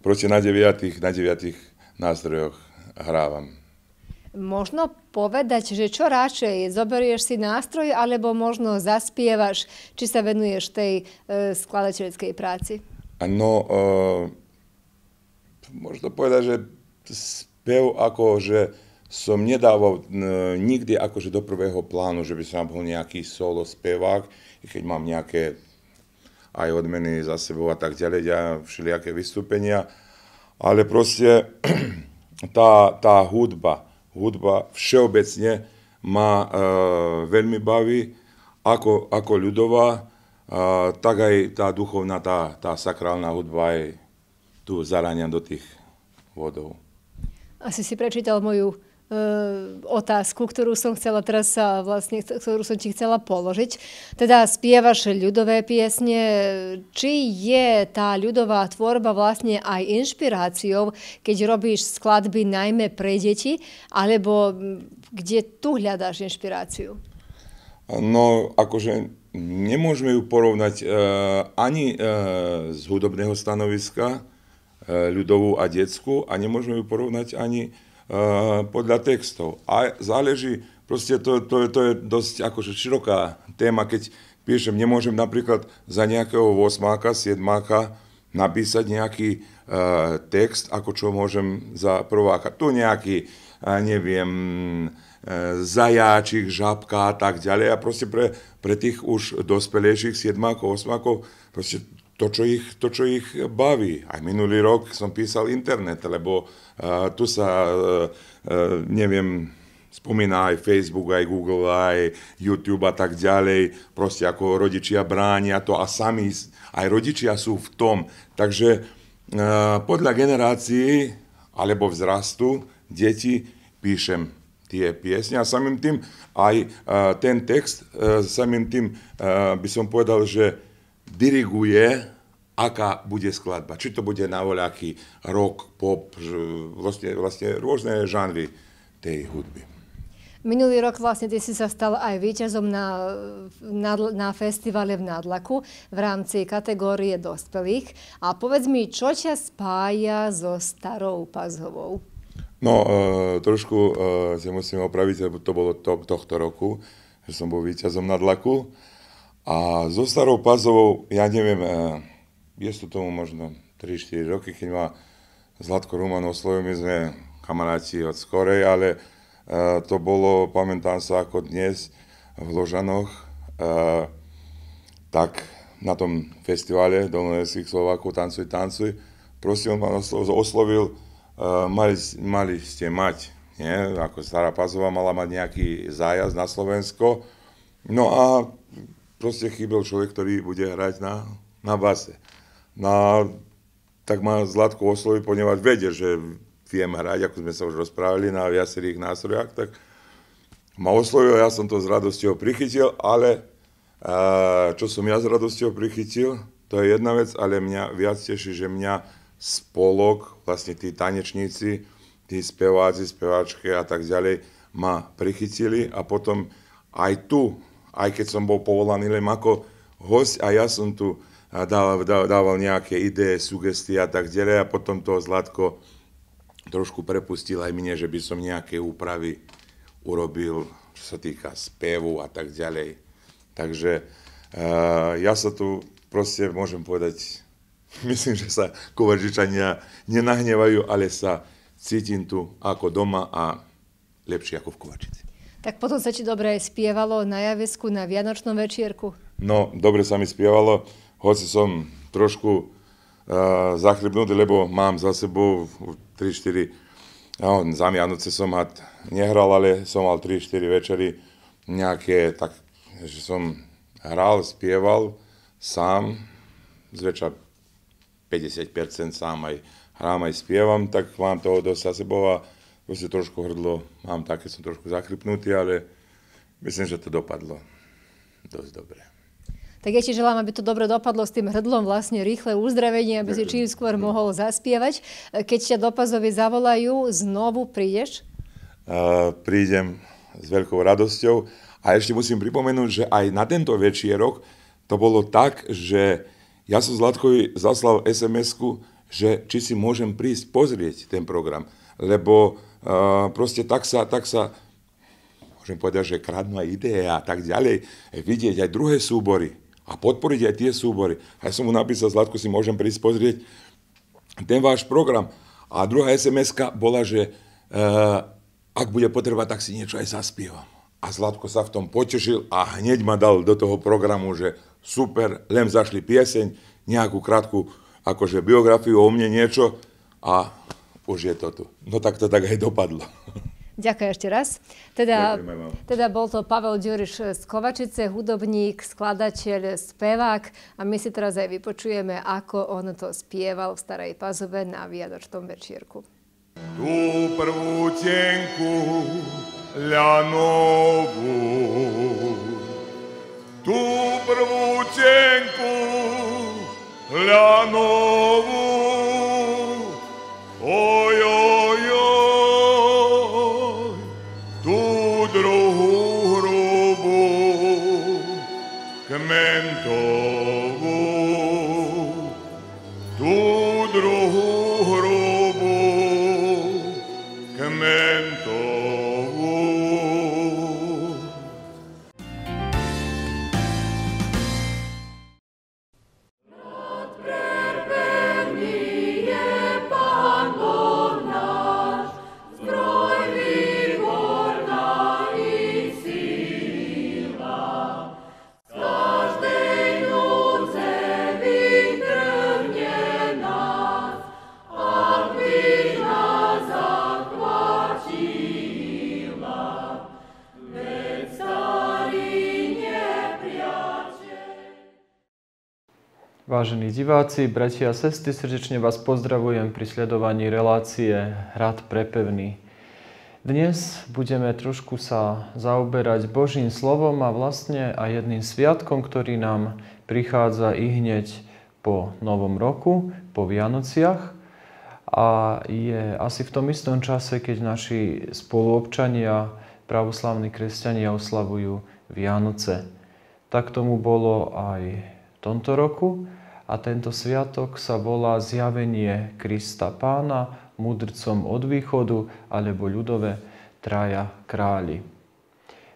[SPEAKER 4] proste na 9 na 9 nástrojoch hrávam
[SPEAKER 2] možno povedať, že čo radšej, zoberieš si nástroj alebo možno zaspievaš, či sa venuješ tej e, skladateľskej práci?
[SPEAKER 4] No, e, možno povedať, že spev ako, že som nedával e, nikdy akože do prvého plánu, že by som bol nejaký solo spevák, keď mám nejaké aj odmeny za sebou a tak ďalej, ja všelijaké vystúpenia, ale proste (clears throat) tá, tá hudba, hudba všeobecne ma e, veľmi baví, ako, ako ľudová, e, tak aj tá duchovná, tá, tá sakrálna hudba aj tu zarania do tých vodov.
[SPEAKER 2] Asi si prečítal moju Eh, otázku, ktorú som chcela teraz sa vlastne, ktorú som ti chcela položiť. Teda spievaš ľudové piesne. Či je tá ľudová tvorba vlastne aj inšpiráciou, keď robíš skladby najmä pre deti, alebo hm, kde tu hľadáš inšpiráciu?
[SPEAKER 4] No, akože nemôžeme ju porovnať eh, ani eh, z hudobného stanoviska e, ľudovú a detskú a nemôžeme ju porovnať ani Eh, podľa textov. A záleží, proste to, to, to je dosť akože široká téma, keď píšem, nemôžem napríklad za nejakého 8 7 napísať nejaký e, text, ako čo môžem za prváka. Tu nejaký, a eh, neviem, e, zajáčik, žabka a tak ďalej. A proste pre, pre tých už dospelejších sedmákov, osmákov, proste to, čo ich, to, čo ich baví. Aj minulý rok som písal internet, lebo uh, tu sa, uh, uh, neviem, spomína aj Facebook, aj Google, aj YouTube a tak ďalej. Proste ako rodičia bránia to a sami, aj rodičia sú v tom. Takže uh, podľa generácií alebo vzrastu deti píšem tie piesne a samým tým aj uh, ten text, uh, samým tým uh, by som povedal, že diriguje, aká bude skladba. Či to bude na voľaký rock, pop, vlastne, vlastne rôzne žánry tej hudby.
[SPEAKER 2] Minulý rok vlastne ty si sa stal aj víťazom na, na, na festivale v Nadlaku v rámci kategórie dospelých. A povedz mi, čo ťa spája so starou Pazhovou?
[SPEAKER 4] No, e, trošku e, si musím opraviť, lebo to bolo to, tohto roku, že som bol víťazom Nadlaku. A so starou Pazovou, ja neviem, e, je to tomu možno 3-4 roky, keď ma Zlatko Ruman oslovil, my sme kamaráti od skorej, ale e, to bolo, pamätám sa ako dnes, v Ložanoch, e, tak na tom festivale Dolnodeských Slovákov Tancuj, tancuj, prosil ma oslovil, mali, mali ste mať, nie? ako stará Pazova mala mať nejaký zájazd na Slovensko, no a proste chýbel človek, ktorý bude hrať na, na base. No tak ma Zlatko oslovi, ponieważ vedie, že viem hrať, ako sme sa už rozprávali na viacerých nástrojach, tak ma oslovil, ja som to s radosťou prichytil, ale čo e, som ja s radosťou prichytil, to je jedna vec, ale mňa viac teší, že mňa spolok, vlastne tí tanečníci, tí speváci, speváčky a tak ďalej ma prichytili a potom aj tu aj keď som bol povolaný len ako host a ja som tu dával, dával nejaké ideje, sugestie a tak ďalej a potom to Zlatko trošku prepustil aj mne, že by som nejaké úpravy urobil, čo sa týka spevu a tak ďalej. Takže uh, ja sa tu proste môžem povedať, (laughs) myslím, že sa kovaržičania nenahnevajú, ale sa cítim tu ako doma a lepšie ako v Kovačici.
[SPEAKER 2] Tak potom sa ti dobre aj spievalo na javisku, na Vianočnom večierku?
[SPEAKER 4] No, dobre sa mi spievalo, hoci som trošku uh, e, zachribnutý, lebo mám za sebou 3-4, no, za Vianoce som mať nehral, ale som mal 3-4 večery nejaké, tak, že som hral, spieval sám, zväčša 50% sám aj hrám, aj spievam, tak mám toho dosť za sebou a proste trošku hrdlo mám také, som trošku zakrypnutý, ale myslím, že to dopadlo dosť dobre.
[SPEAKER 2] Tak ja ti želám, aby to dobre dopadlo s tým hrdlom, vlastne rýchle uzdravenie, aby si čím skôr mhm. mohol zaspievať. Keď ťa do zavolajú, znovu prídeš?
[SPEAKER 4] Uh, prídem s veľkou radosťou. A ešte musím pripomenúť, že aj na tento večierok to bolo tak, že ja som Zlatkovi zaslal sms že či si môžem prísť pozrieť ten program, lebo proste tak sa, tak sa môžem povedať, že kradnú aj ideje a tak ďalej, vidieť aj druhé súbory a podporiť aj tie súbory. A ja som mu napísal, Zlatko, si môžem prísť pozrieť ten váš program. A druhá sms bola, že e, ak bude potreba, tak si niečo aj zaspievam. A Zlatko sa v tom potešil a hneď ma dal do toho programu, že super, len zašli pieseň, nejakú krátku akože biografiu o mne niečo a už je to tu. No tak to tak aj dopadlo.
[SPEAKER 2] Ďakujem ešte raz. Teda, teda bol to Pavel Ďuriš z Kovačice, hudobník, skladateľ, spevák a my si teraz aj vypočujeme, ako on to spieval v Starej Pazove na Vianočnom večierku.
[SPEAKER 4] Tu prvú tenku ľanovú, tu prvú tenku ľanovú,
[SPEAKER 5] vážení diváci, bratia a sestry, srdečne vás pozdravujem pri sledovaní relácie Hrad prepevný. Dnes budeme trošku sa zaoberať Božím slovom a vlastne aj jedným sviatkom, ktorý nám prichádza i hneď po Novom roku, po Vianociach. A je asi v tom istom čase, keď naši spoluobčania, pravoslavní kresťania oslavujú Vianoce. Tak tomu bolo aj v tomto roku a tento sviatok sa volá Zjavenie Krista Pána mudrcom od východu alebo ľudové traja králi.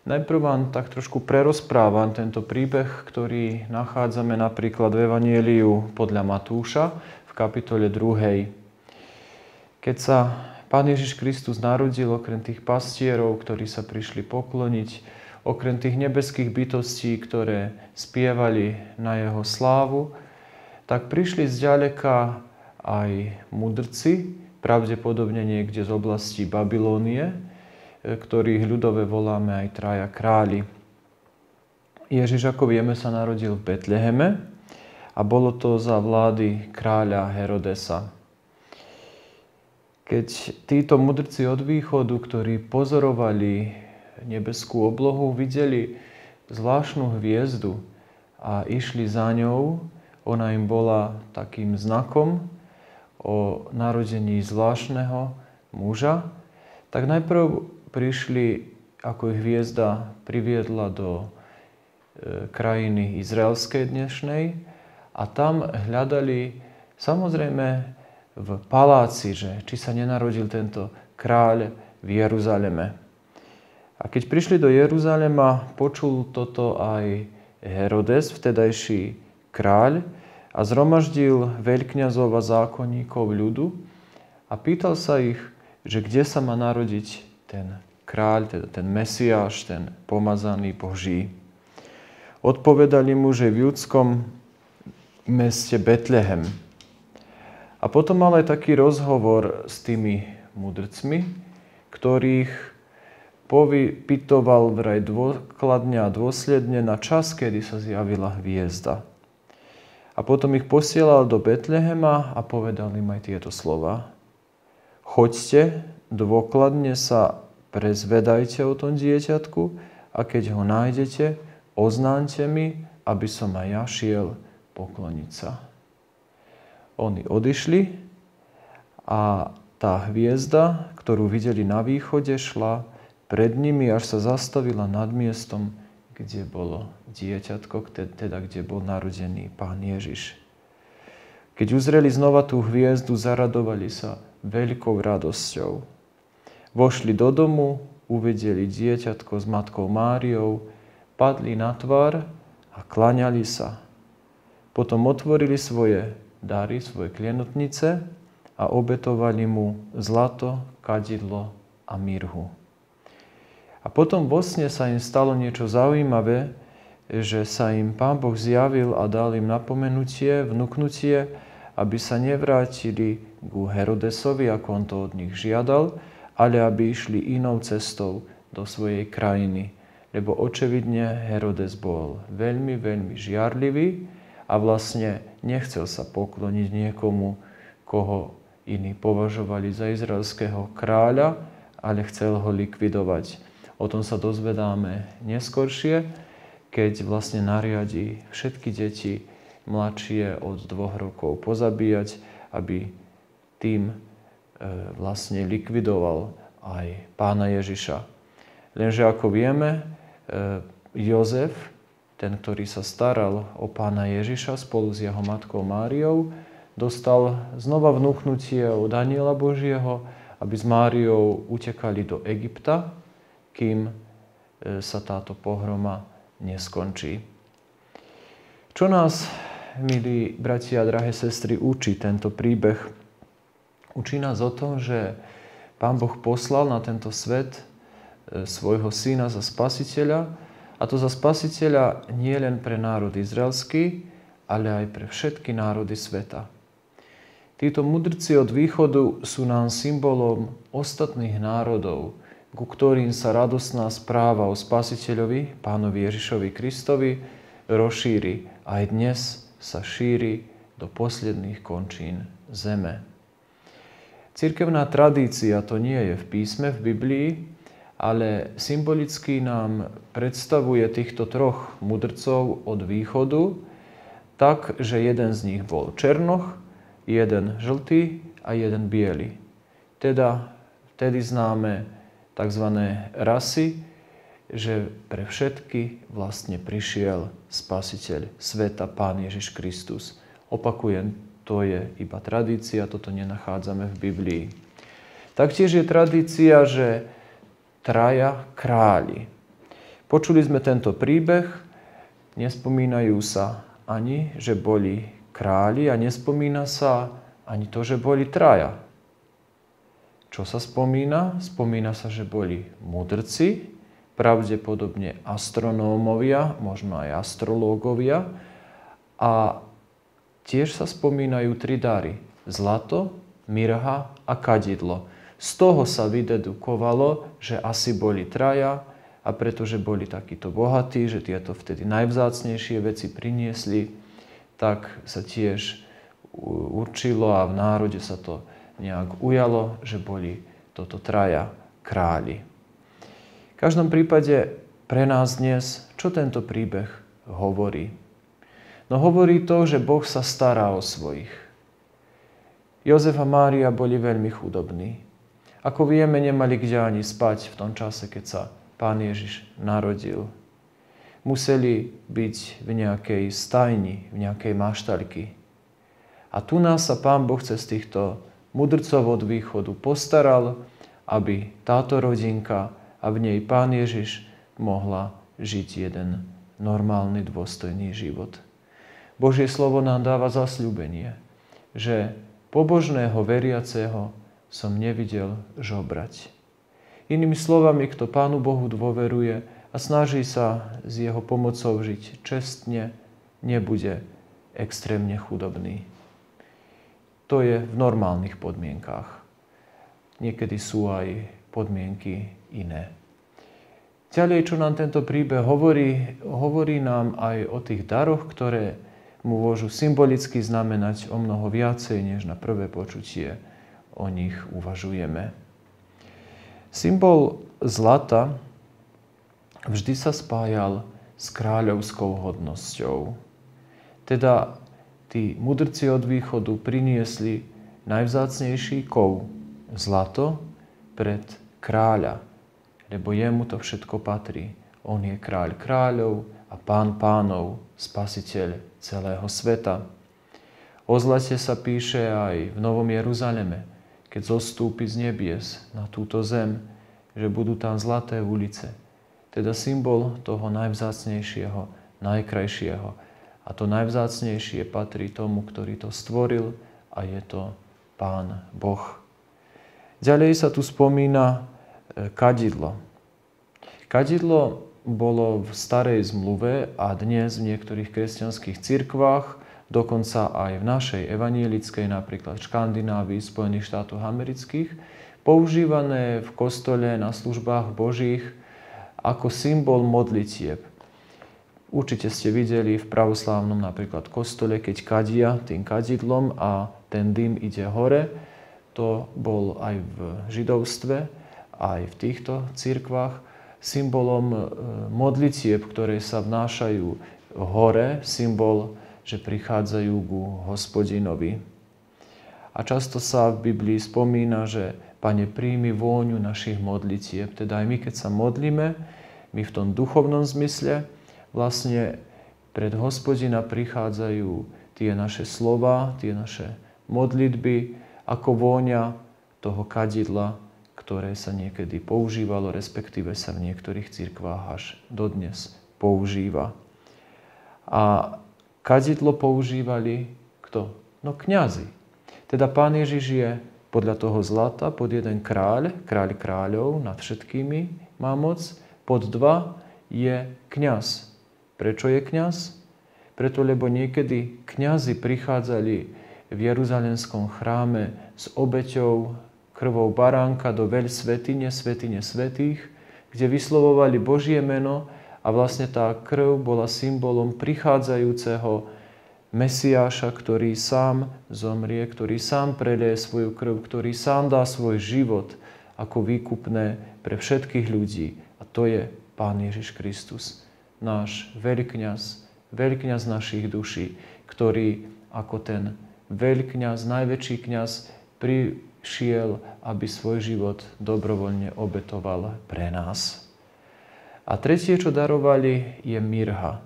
[SPEAKER 5] Najprv vám tak trošku prerozprávam tento príbeh, ktorý nachádzame napríklad v Evanieliu podľa Matúša v kapitole 2. Keď sa Pán Ježiš Kristus narodil, okrem tých pastierov, ktorí sa prišli pokloniť, okrem tých nebeských bytostí, ktoré spievali na jeho slávu, tak prišli zďaleka aj mudrci, pravdepodobne niekde z oblasti Babilónie, e, ktorých ľudové voláme aj traja králi. Ježiš, ako vieme, sa narodil v Betleheme a bolo to za vlády kráľa Herodesa. Keď títo mudrci od východu, ktorí pozorovali nebeskú oblohu, videli zvláštnu hviezdu a išli za ňou, ona im bola takým znakom o narodení zvláštneho muža. Tak najprv prišli, ako ich hviezda priviedla do e, krajiny izraelskej dnešnej a tam hľadali samozrejme v paláci, že či sa nenarodil tento kráľ v Jeruzaleme. A keď prišli do Jeruzalema, počul toto aj Herodes, vtedajší kráľ, a zromaždil veľkňazov a zákonníkov ľudu a pýtal sa ich, že kde sa má narodiť ten kráľ, teda ten Mesiáš, ten pomazaný Boží. Odpovedali mu, že v ľudskom meste Betlehem. A potom mal aj taký rozhovor s tými mudrcmi, ktorých povypitoval vraj dôkladne a dôsledne na čas, kedy sa zjavila hviezda. A potom ich posielal do Betlehema a povedal im aj tieto slova. Choďte, dôkladne sa prezvedajte o tom dieťatku a keď ho nájdete, oznámte mi, aby som aj ja šiel pokloniť sa. Oni odišli a tá hviezda, ktorú videli na východe, šla pred nimi, až sa zastavila nad miestom, kde bolo dieťatko, teda kde bol narodený pán Ježiš. Keď uzreli znova tú hviezdu, zaradovali sa veľkou radosťou. Vošli do domu, uvedeli dieťatko s matkou Máriou, padli na tvár a klaňali sa. Potom otvorili svoje dary, svoje klienotnice a obetovali mu zlato, kadidlo a mirhu. A potom vo sne sa im stalo niečo zaujímavé, že sa im Pán Boh zjavil a dal im napomenutie, vnúknutie, aby sa nevrátili ku Herodesovi, ako on to od nich žiadal, ale aby išli inou cestou do svojej krajiny. Lebo očividne Herodes bol veľmi, veľmi žiarlivý a vlastne nechcel sa pokloniť niekomu, koho iní považovali za izraelského kráľa, ale chcel ho likvidovať. O tom sa dozvedáme neskoršie, keď vlastne nariadí všetky deti mladšie od dvoch rokov pozabíjať, aby tým e, vlastne likvidoval aj pána Ježiša. Lenže ako vieme, e, Jozef, ten, ktorý sa staral o pána Ježiša spolu s jeho matkou Máriou, dostal znova vnúknutie od Daniela Božieho, aby s Máriou utekali do Egypta, kým e, sa táto pohroma neskončí. Čo nás, milí bratia a drahé sestry, učí tento príbeh? Učí nás o tom, že Pán Boh poslal na tento svet e, svojho syna za spasiteľa, a to za spasiteľa nie len pre národ izraelský, ale aj pre všetky národy sveta. Títo mudrci od východu sú nám symbolom ostatných národov, ku ktorým sa radosná správa o Spasiteľovi, Pánovi Ježišovi Kristovi, rozšíri. Aj dnes sa šíri do posledných končín zeme. Cirkevná tradícia to nie je v písme, v Biblii, ale symbolicky nám predstavuje týchto troch mudrcov od východu tak, že jeden z nich bol černoch, jeden žltý a jeden biely. Teda vtedy známe tzv. rasy, že pre všetky vlastne prišiel spasiteľ sveta, Pán Ježiš Kristus. Opakujem, to je iba tradícia, toto nenachádzame v Biblii. Taktiež je tradícia, že traja králi. Počuli sme tento príbeh, nespomínajú sa ani, že boli králi a nespomína sa ani to, že boli traja. Čo sa spomína? Spomína sa, že boli mudrci, pravdepodobne astronómovia, možno aj astrológovia. A tiež sa spomínajú tri dary. Zlato, mirha a kadidlo. Z toho sa vydedukovalo, že asi boli traja a pretože boli takíto bohatí, že tieto vtedy najvzácnejšie veci priniesli, tak sa tiež určilo a v národe sa to nejak ujalo, že boli toto traja králi. V každom prípade pre nás dnes, čo tento príbeh hovorí? No hovorí to, že Boh sa stará o svojich. Jozef a Mária boli veľmi chudobní. Ako vieme, nemali kde ani spať v tom čase, keď sa pán Ježiš narodil. Museli byť v nejakej stajni, v nejakej maštalky. A tu nás sa pán Boh cez týchto mudrcov od východu postaral, aby táto rodinka a v nej Pán Ježiš mohla žiť jeden normálny, dôstojný život. Božie slovo nám dáva zasľúbenie, že pobožného veriaceho som nevidel žobrať. Inými slovami, kto Pánu Bohu dôveruje a snaží sa s jeho pomocou žiť čestne, nebude extrémne chudobný. To je v normálnych podmienkách. Niekedy sú aj podmienky iné. Ďalej, čo nám tento príbeh hovorí, hovorí nám aj o tých daroch, ktoré mu môžu symbolicky znamenať o mnoho viacej, než na prvé počutie o nich uvažujeme. Symbol zlata vždy sa spájal s kráľovskou hodnosťou. Teda tí mudrci od východu priniesli najvzácnejší kov, zlato, pred kráľa, lebo jemu to všetko patrí. On je kráľ kráľov a pán pánov, spasiteľ celého sveta. O zlate sa píše aj v Novom Jeruzaleme, keď zostúpi z nebies na túto zem, že budú tam zlaté ulice, teda symbol toho najvzácnejšieho, najkrajšieho, a to najvzácnejšie patrí tomu, ktorý to stvoril a je to Pán Boh. Ďalej sa tu spomína e, kadidlo. Kadidlo bolo v starej zmluve a dnes v niektorých kresťanských cirkvách, dokonca aj v našej evanielickej, napríklad v Škandinávii, Spojených štátoch amerických, používané v kostole na službách božích ako symbol modlitieb. Určite ste videli v pravoslávnom napríklad kostole, keď kadia tým kadidlom a ten dym ide hore. To bol aj v židovstve, aj v týchto cirkvách symbolom e, modlitieb, ktoré sa vnášajú hore, symbol, že prichádzajú ku hospodinovi. A často sa v Biblii spomína, že Pane, príjmi vôňu našich modlitieb. Teda aj my, keď sa modlíme, my v tom duchovnom zmysle, vlastne pred hospodina prichádzajú tie naše slova, tie naše modlitby ako vôňa toho kadidla, ktoré sa niekedy používalo, respektíve sa v niektorých cirkvách až dodnes používa. A kadidlo používali kto? No kňazi. Teda pán Ježiš je podľa toho zlata pod jeden kráľ, kráľ kráľov nad všetkými má moc, pod dva je kňaz, Prečo je kňaz? Preto, lebo niekedy kňazi prichádzali v Jeruzalemskom chráme s obeťou krvou baránka do veľ svetine, svetine svetých, kde vyslovovali Božie meno a vlastne tá krv bola symbolom prichádzajúceho Mesiáša, ktorý sám zomrie, ktorý sám prelie svoju krv, ktorý sám dá svoj život ako výkupné pre všetkých ľudí. A to je Pán Ježiš Kristus náš veľkňaz, veľkňaz našich duší, ktorý ako ten veľkňaz, najväčší kňaz prišiel, aby svoj život dobrovoľne obetoval pre nás. A tretie, čo darovali, je mirha.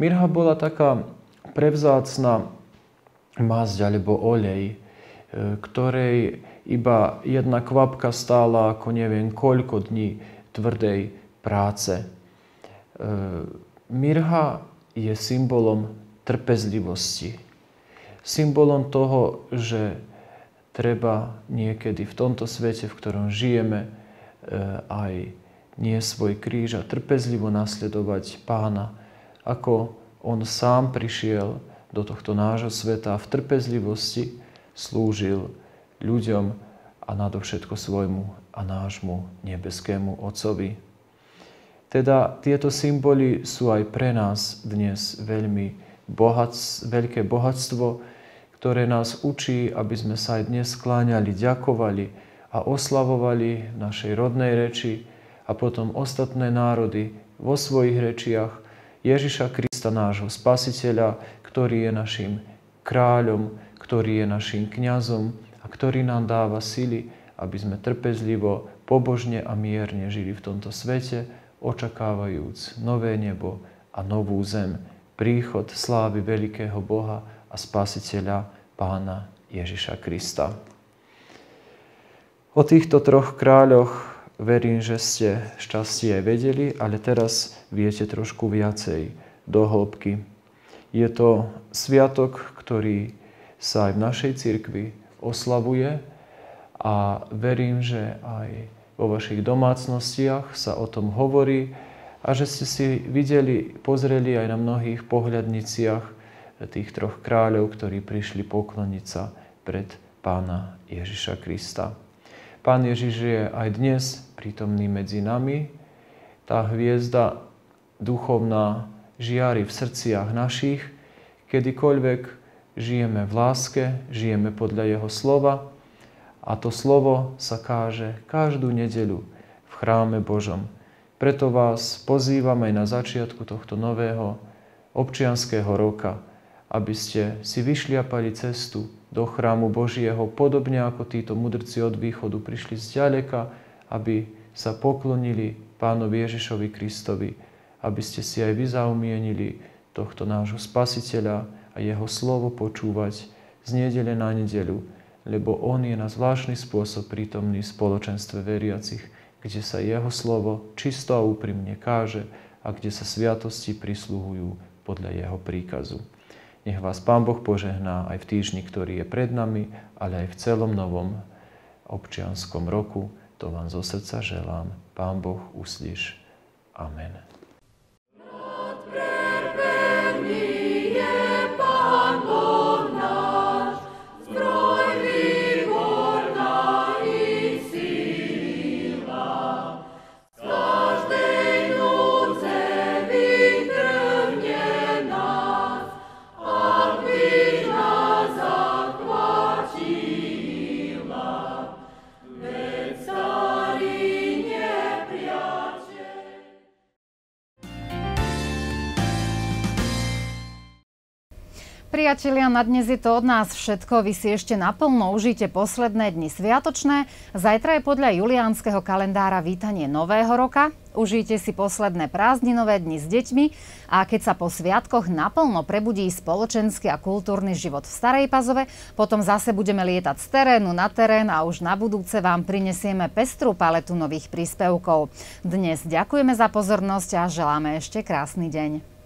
[SPEAKER 5] Mirha bola taká prevzácna mazď alebo olej, e, ktorej iba jedna kvapka stála ako neviem koľko dní tvrdej práce. Ehm, mirha je symbolom trpezlivosti. Symbolom toho, že treba niekedy v tomto svete, v ktorom žijeme, ehm, aj nie svoj kríž a trpezlivo nasledovať pána, ako on sám prišiel do tohto nášho sveta a v trpezlivosti slúžil ľuďom a nadovšetko svojmu a nášmu nebeskému Otcovi. Teda tieto symboly sú aj pre nás dnes veľmi bohac, veľké bohatstvo, ktoré nás učí, aby sme sa aj dnes skláňali, ďakovali a oslavovali v našej rodnej reči a potom ostatné národy vo svojich rečiach Ježiša Krista, nášho Spasiteľa, ktorý je našim kráľom, ktorý je našim kňazom a ktorý nám dáva sily, aby sme trpezlivo, pobožne a mierne žili v tomto svete, očakávajúc nové nebo a novú zem, príchod slávy veľkého Boha a spasiteľa pána Ježiša Krista. O týchto troch kráľoch verím, že ste šťastie aj vedeli, ale teraz viete trošku viacej do hĺbky. Je to sviatok, ktorý sa aj v našej cirkvi oslavuje a verím, že aj vo vašich domácnostiach sa o tom hovorí a že ste si videli, pozreli aj na mnohých pohľadniciach tých troch kráľov, ktorí prišli pokloniť sa pred pána Ježiša Krista. Pán Ježiš je aj dnes prítomný medzi nami. Tá hviezda duchovná žiari v srdciach našich, kedykoľvek žijeme v láske, žijeme podľa Jeho slova, a to slovo sa káže každú nedeľu v chráme Božom. Preto vás pozývam aj na začiatku tohto nového občianského roka, aby ste si vyšliapali cestu do chrámu Božieho, podobne ako títo mudrci od východu prišli zďaleka, aby sa poklonili Pánovi Ježišovi Kristovi, aby ste si aj vy zaumienili tohto nášho spasiteľa a jeho slovo počúvať z nedele na nedeľu lebo On je na zvláštny spôsob prítomný v spoločenstve veriacich, kde sa Jeho slovo čisto a úprimne káže a kde sa sviatosti prisluhujú podľa Jeho príkazu. Nech vás Pán Boh požehná aj v týždni, ktorý je pred nami, ale aj v celom novom občianskom roku. To vám zo srdca želám. Pán Boh uslyš. Amen.
[SPEAKER 1] priatelia, na dnes je to od nás všetko. Vy si ešte naplno užite posledné dni sviatočné. Zajtra je podľa juliánskeho kalendára vítanie nového roka. Užite si posledné prázdninové dni s deťmi a keď sa po sviatkoch naplno prebudí spoločenský a kultúrny život v Starej Pazove, potom zase budeme lietať z terénu na terén a už na budúce vám prinesieme pestru paletu nových príspevkov. Dnes ďakujeme za pozornosť a želáme ešte krásny deň.